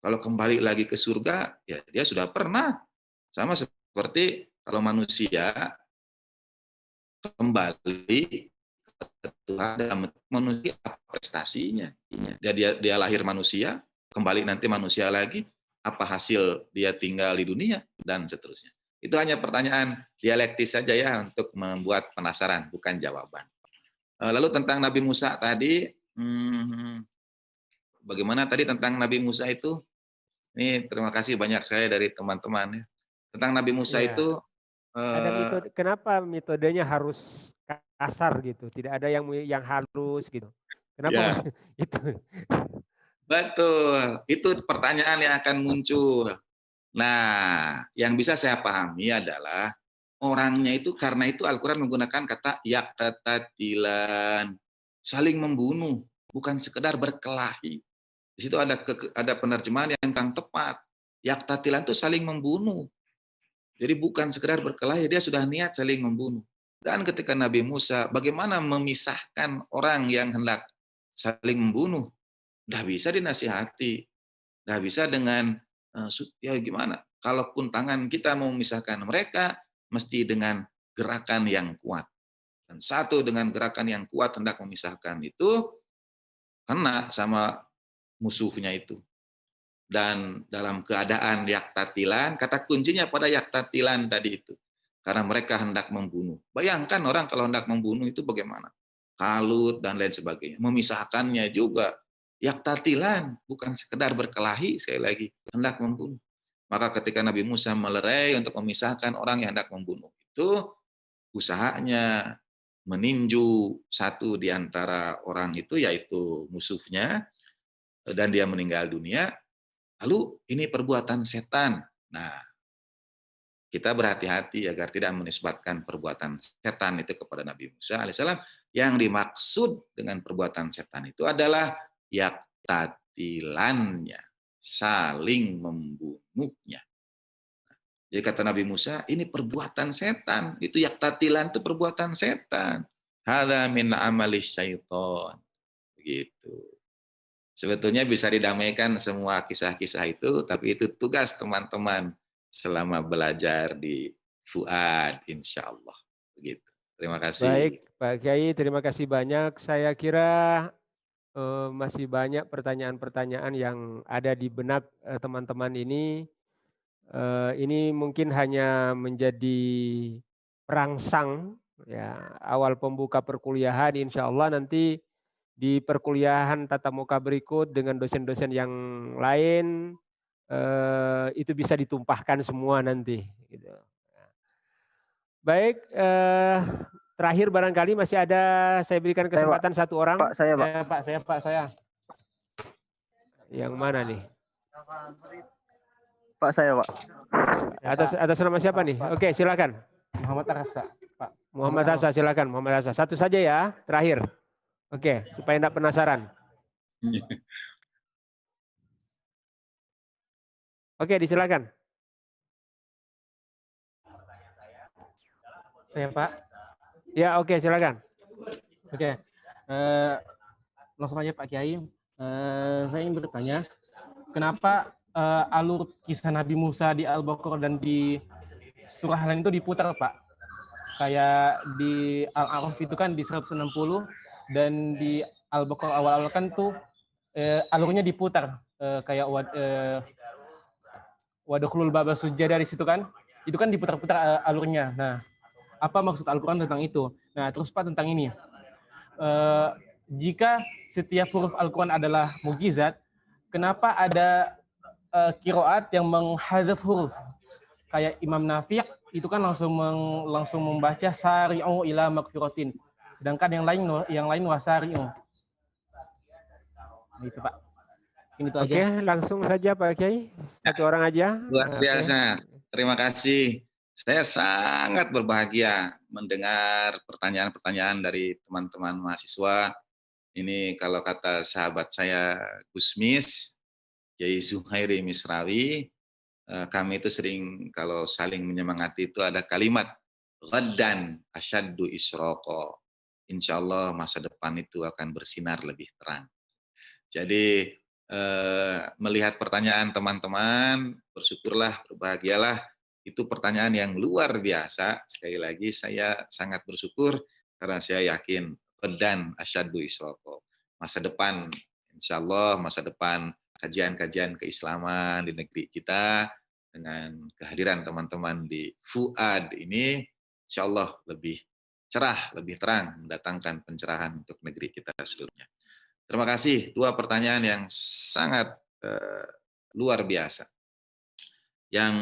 Kalau kembali lagi ke surga, ya dia sudah pernah. Sama seperti kalau manusia kembali ke Tuhan dalam manusia prestasinya. Dia, dia dia lahir manusia, kembali nanti manusia lagi, apa hasil dia tinggal di dunia, dan seterusnya. Itu hanya pertanyaan dialektis saja ya untuk membuat penasaran, bukan jawaban. Eh, lalu tentang Nabi Musa tadi, hmm, bagaimana tadi tentang Nabi Musa itu? Ini terima kasih banyak saya dari teman-teman. ya. Tentang Nabi Musa ya. itu, eh, ada uh, kenapa metodenya harus kasar gitu? Tidak ada yang yang halus gitu. Kenapa ya. itu? Betul. Itu pertanyaan yang akan muncul. Nah, yang bisa saya pahami adalah orangnya itu karena itu Al-Quran menggunakan kata yaktatilan, saling membunuh, bukan sekedar berkelahi. Di situ ada ke, ada penerjemahan yang kurang tepat. Yaktatilan itu saling membunuh. Jadi bukan sekedar berkelahi, dia sudah niat saling membunuh. Dan ketika Nabi Musa, bagaimana memisahkan orang yang hendak saling membunuh Dah bisa dinasihati. dah bisa dengan, eh, ya gimana? Kalaupun tangan kita mau memisahkan mereka, mesti dengan gerakan yang kuat. Dan satu dengan gerakan yang kuat hendak memisahkan itu, kena sama musuhnya itu. Dan dalam keadaan yaktatilan, kata kuncinya pada yaktatilan tadi itu. Karena mereka hendak membunuh. Bayangkan orang kalau hendak membunuh itu bagaimana? Kalut dan lain sebagainya. Memisahkannya juga. Yak tatilan bukan sekedar berkelahi, sekali lagi, hendak membunuh. Maka ketika Nabi Musa melerai untuk memisahkan orang yang hendak membunuh itu, usahanya meninju satu di antara orang itu, yaitu musuhnya, dan dia meninggal dunia. Lalu ini perbuatan setan. Nah, kita berhati-hati agar tidak menisbatkan perbuatan setan itu kepada Nabi Musa alaihissalam. Yang dimaksud dengan perbuatan setan itu adalah Yak tadilannya saling membunuhnya. Nah, jadi kata Nabi Musa, ini perbuatan setan. Itu yak tatilan itu perbuatan setan. Hada min amalis syaiton. Begitu. Sebetulnya bisa didamaikan semua kisah-kisah itu, tapi itu tugas teman-teman selama belajar di Fuad, insya Allah. Begitu. Terima kasih. Baik, Pak Kiai, terima kasih banyak. Saya kira uh, masih banyak pertanyaan-pertanyaan yang ada di benak teman-teman uh, ini. Uh, ini mungkin hanya menjadi perangsang ya awal pembuka perkuliahan. Insya Allah nanti di perkuliahan tatap muka berikut dengan dosen-dosen yang lain uh, itu bisa ditumpahkan semua nanti. Gitu. Baik, eh, Terakhir barangkali masih ada saya berikan kesempatan saya, satu orang. Pak saya, Pak. Eh, Pak saya, Pak saya. Yang mana nih? Pak saya, Pak. Atas atas nama siapa Pak, nih? Pak. Oke, silakan. Muhammad Rasa, Pak. Muhammad Rasa, silakan Muhammad Rasa. Satu saja ya, terakhir. Oke, supaya tidak penasaran. Oke, disilakan. Saya Pak. Ya oke okay, silakan. Oke okay. uh, eh, langsung aja Pak Kiai. Uh, saya ingin bertanya kenapa uh, alur kisah Nabi Musa di Al-Baqarah dan di surah lain itu diputar Pak? Kayak di Al-Araf itu kan di 160 dan di Al-Baqarah awal-awal kan tuh uh, alurnya diputar uh, kayak wad, uh, Wadukhlul Baba Sujada dari situ kan. Itu kan diputar-putar alurnya. Nah, apa maksud Al-Quran tentang itu. Nah, terus Pak tentang ini. E, jika setiap huruf Al-Quran adalah mukjizat, kenapa ada e, kiroat yang menghadap huruf? Kayak Imam Nafiq itu kan langsung meng, langsung membaca sari'u ila makfirotin. Sedangkan yang lain yang lain wasari'u. Nah, itu Pak. Ini itu Oke, aja. langsung saja Pak Kiai. Satu ya. orang aja. Luar biasa. Oke. Terima kasih. Saya sangat berbahagia mendengar pertanyaan-pertanyaan dari teman-teman mahasiswa. Ini kalau kata sahabat saya Gusmis, Yai Zuhairi Misrawi, eh, kami itu sering kalau saling menyemangati itu ada kalimat Ghaddan asyaddu isroko. Insya Allah masa depan itu akan bersinar lebih terang. Jadi eh, melihat pertanyaan teman-teman, bersyukurlah, berbahagialah. Itu pertanyaan yang luar biasa. Sekali lagi saya sangat bersyukur karena saya yakin pedan asyadu isroko. Masa depan, insya Allah masa depan kajian-kajian keislaman di negeri kita dengan kehadiran teman-teman di FUAD ini, insya Allah lebih cerah, lebih terang, mendatangkan pencerahan untuk negeri kita seluruhnya. Terima kasih. Dua pertanyaan yang sangat uh, luar biasa yang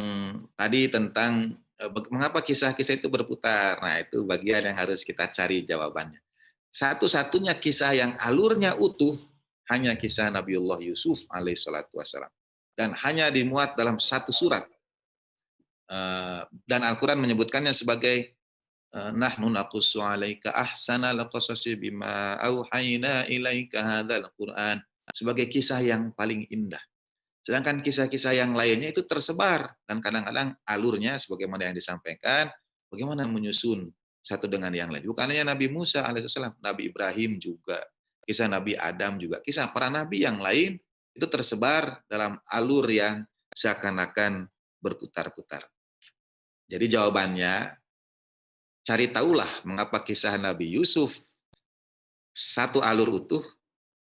tadi tentang e, mengapa kisah-kisah itu berputar. Nah, itu bagian yang harus kita cari jawabannya. Satu-satunya kisah yang alurnya utuh hanya kisah Nabiullah Yusuf alaihissalatu wassalam. Dan hanya dimuat dalam satu surat. E, dan Al-Quran menyebutkannya sebagai e, nahnu naqussu alaika ahsana laqasasi bima auhayna ilaika hadzal quran sebagai kisah yang paling indah Sedangkan kisah-kisah yang lainnya itu tersebar dan kadang-kadang alurnya sebagaimana yang disampaikan, bagaimana menyusun satu dengan yang lain. Bukan hanya Nabi Musa alaihissalam, Nabi Ibrahim juga, kisah Nabi Adam juga, kisah para nabi yang lain itu tersebar dalam alur yang seakan-akan berputar-putar. Jadi jawabannya, cari tahulah mengapa kisah Nabi Yusuf satu alur utuh,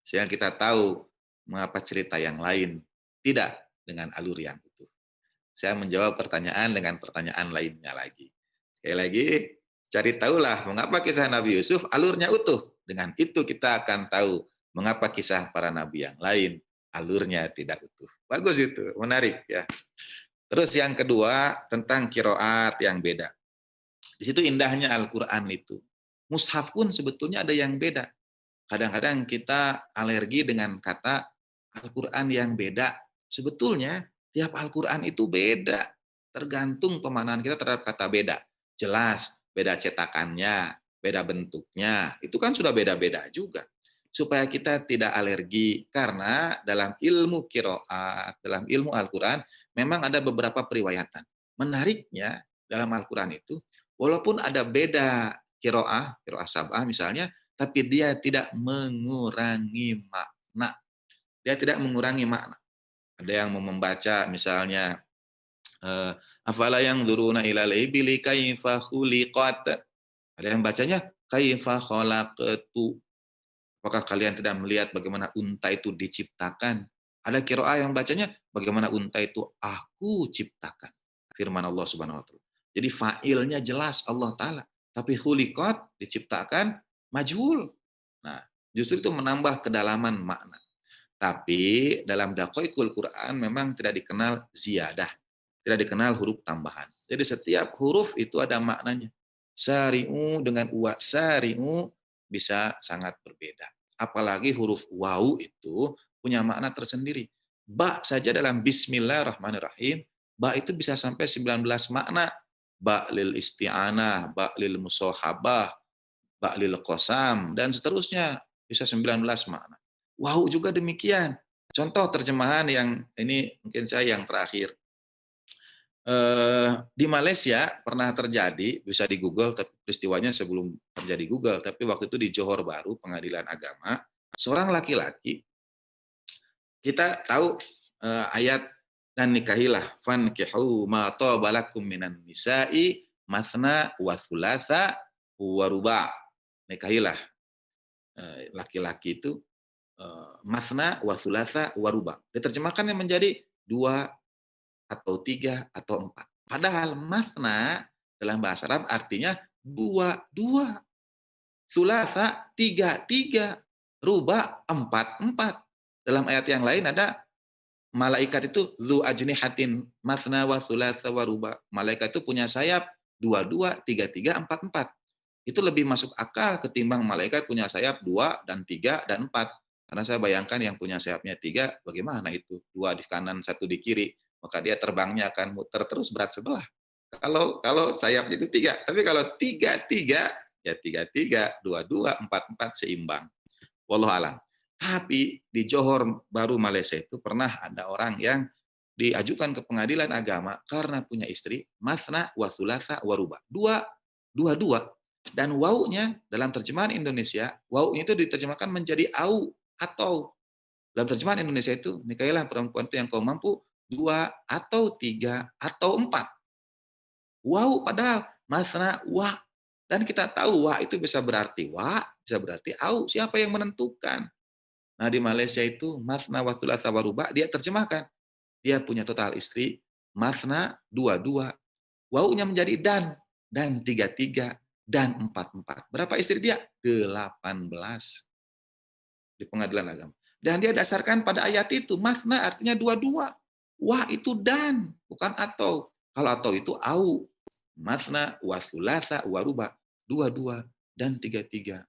sehingga kita tahu mengapa cerita yang lain tidak dengan alur yang utuh. Saya menjawab pertanyaan dengan pertanyaan lainnya lagi. Sekali lagi, cari tahulah mengapa kisah Nabi Yusuf alurnya utuh. Dengan itu kita akan tahu mengapa kisah para nabi yang lain alurnya tidak utuh. Bagus itu, menarik ya. Terus yang kedua tentang kiroat yang beda. Di situ indahnya Al-Quran itu. Mushaf pun sebetulnya ada yang beda. Kadang-kadang kita alergi dengan kata Al-Quran yang beda Sebetulnya tiap Al-Quran itu beda. Tergantung pemahaman kita terhadap kata beda. Jelas, beda cetakannya, beda bentuknya. Itu kan sudah beda-beda juga. Supaya kita tidak alergi. Karena dalam ilmu kiroat, dalam ilmu Al-Quran, memang ada beberapa periwayatan. Menariknya, dalam Al-Quran itu, walaupun ada beda kiroah, kiroah sabah misalnya, tapi dia tidak mengurangi makna. Dia tidak mengurangi makna. Ada yang mau membaca misalnya eh, afala yang duruna ilal ibili kaifa khuliqat. Ada yang bacanya kaifa khalaqtu. Apakah kalian tidak melihat bagaimana unta itu diciptakan? Ada kiroah yang bacanya bagaimana unta itu aku ciptakan. Firman Allah Subhanahu wa taala. Jadi fa'ilnya jelas Allah taala, tapi khuliqat diciptakan majhul. Nah, justru itu menambah kedalaman makna. Tapi dalam al Quran memang tidak dikenal ziyadah, tidak dikenal huruf tambahan. Jadi setiap huruf itu ada maknanya. Sari'u dengan uwa sari'u bisa sangat berbeda. Apalagi huruf wau itu punya makna tersendiri. Ba saja dalam bismillahirrahmanirrahim, ba itu bisa sampai 19 makna. Ba lil isti'anah, ba lil musohabah, ba lil qasam, dan seterusnya. Bisa 19 makna. Wahu juga demikian. Contoh terjemahan yang ini mungkin saya yang terakhir. Eh, di Malaysia pernah terjadi, bisa di Google, tapi peristiwanya sebelum terjadi Google, tapi waktu itu di Johor Baru, pengadilan agama, seorang laki-laki, kita tahu eh, ayat dan nikahilah kehu ma balakum minan nisa'i matna wa thulatha Nikahilah eh, laki-laki itu Eh, masna Wasulasa Waruba diterjemahkan yang menjadi dua atau tiga atau empat. Padahal masna dalam bahasa Arab artinya dua dua, sulasa tiga tiga, ruba empat empat. Dalam ayat yang lain ada malaikat itu lu hatin masna wasulasa waruba Malaikat itu punya sayap dua dua tiga tiga empat empat. Itu lebih masuk akal ketimbang malaikat punya sayap dua dan tiga dan empat karena saya bayangkan yang punya sayapnya tiga, bagaimana itu? Dua di kanan, satu di kiri. Maka dia terbangnya akan muter terus berat sebelah. Kalau kalau sayapnya itu tiga. Tapi kalau tiga, tiga, ya tiga, tiga, dua, dua, empat, empat, seimbang. Wallah alam. Tapi di Johor Baru Malaysia itu pernah ada orang yang diajukan ke pengadilan agama karena punya istri masna wasulasa waruba Dua, dua, dua. Dan wau nya dalam terjemahan Indonesia, wau nya itu diterjemahkan menjadi au atau dalam terjemahan Indonesia itu nikailah perempuan itu yang kau mampu dua atau tiga atau empat. Wow, padahal masna wa dan kita tahu wa itu bisa berarti wa, bisa berarti au. Siapa yang menentukan? Nah di Malaysia itu masna waktu lata dia terjemahkan. Dia punya total istri masna dua dua. wau-nya menjadi dan dan tiga tiga dan empat empat. Berapa istri dia? Delapan belas di pengadilan agama. Dan dia dasarkan pada ayat itu makna artinya dua-dua. Wah itu dan bukan atau. Kalau atau itu au. Makna wasulasa waruba dua-dua dan tiga-tiga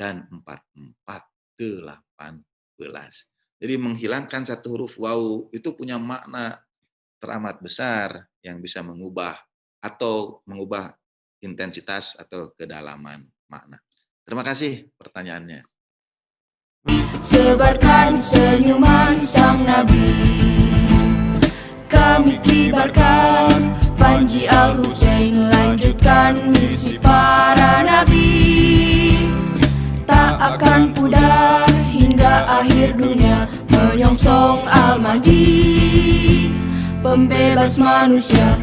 dan empat-empat ke delapan belas. Jadi menghilangkan satu huruf wau itu punya makna teramat besar yang bisa mengubah atau mengubah intensitas atau kedalaman makna. Terima kasih pertanyaannya. Sebarkan senyuman sang Nabi Kami kibarkan Panji Al-Husain Lanjutkan misi para Nabi Tak akan pudar hingga akhir dunia Menyongsong Al-Mahdi Pembebas manusia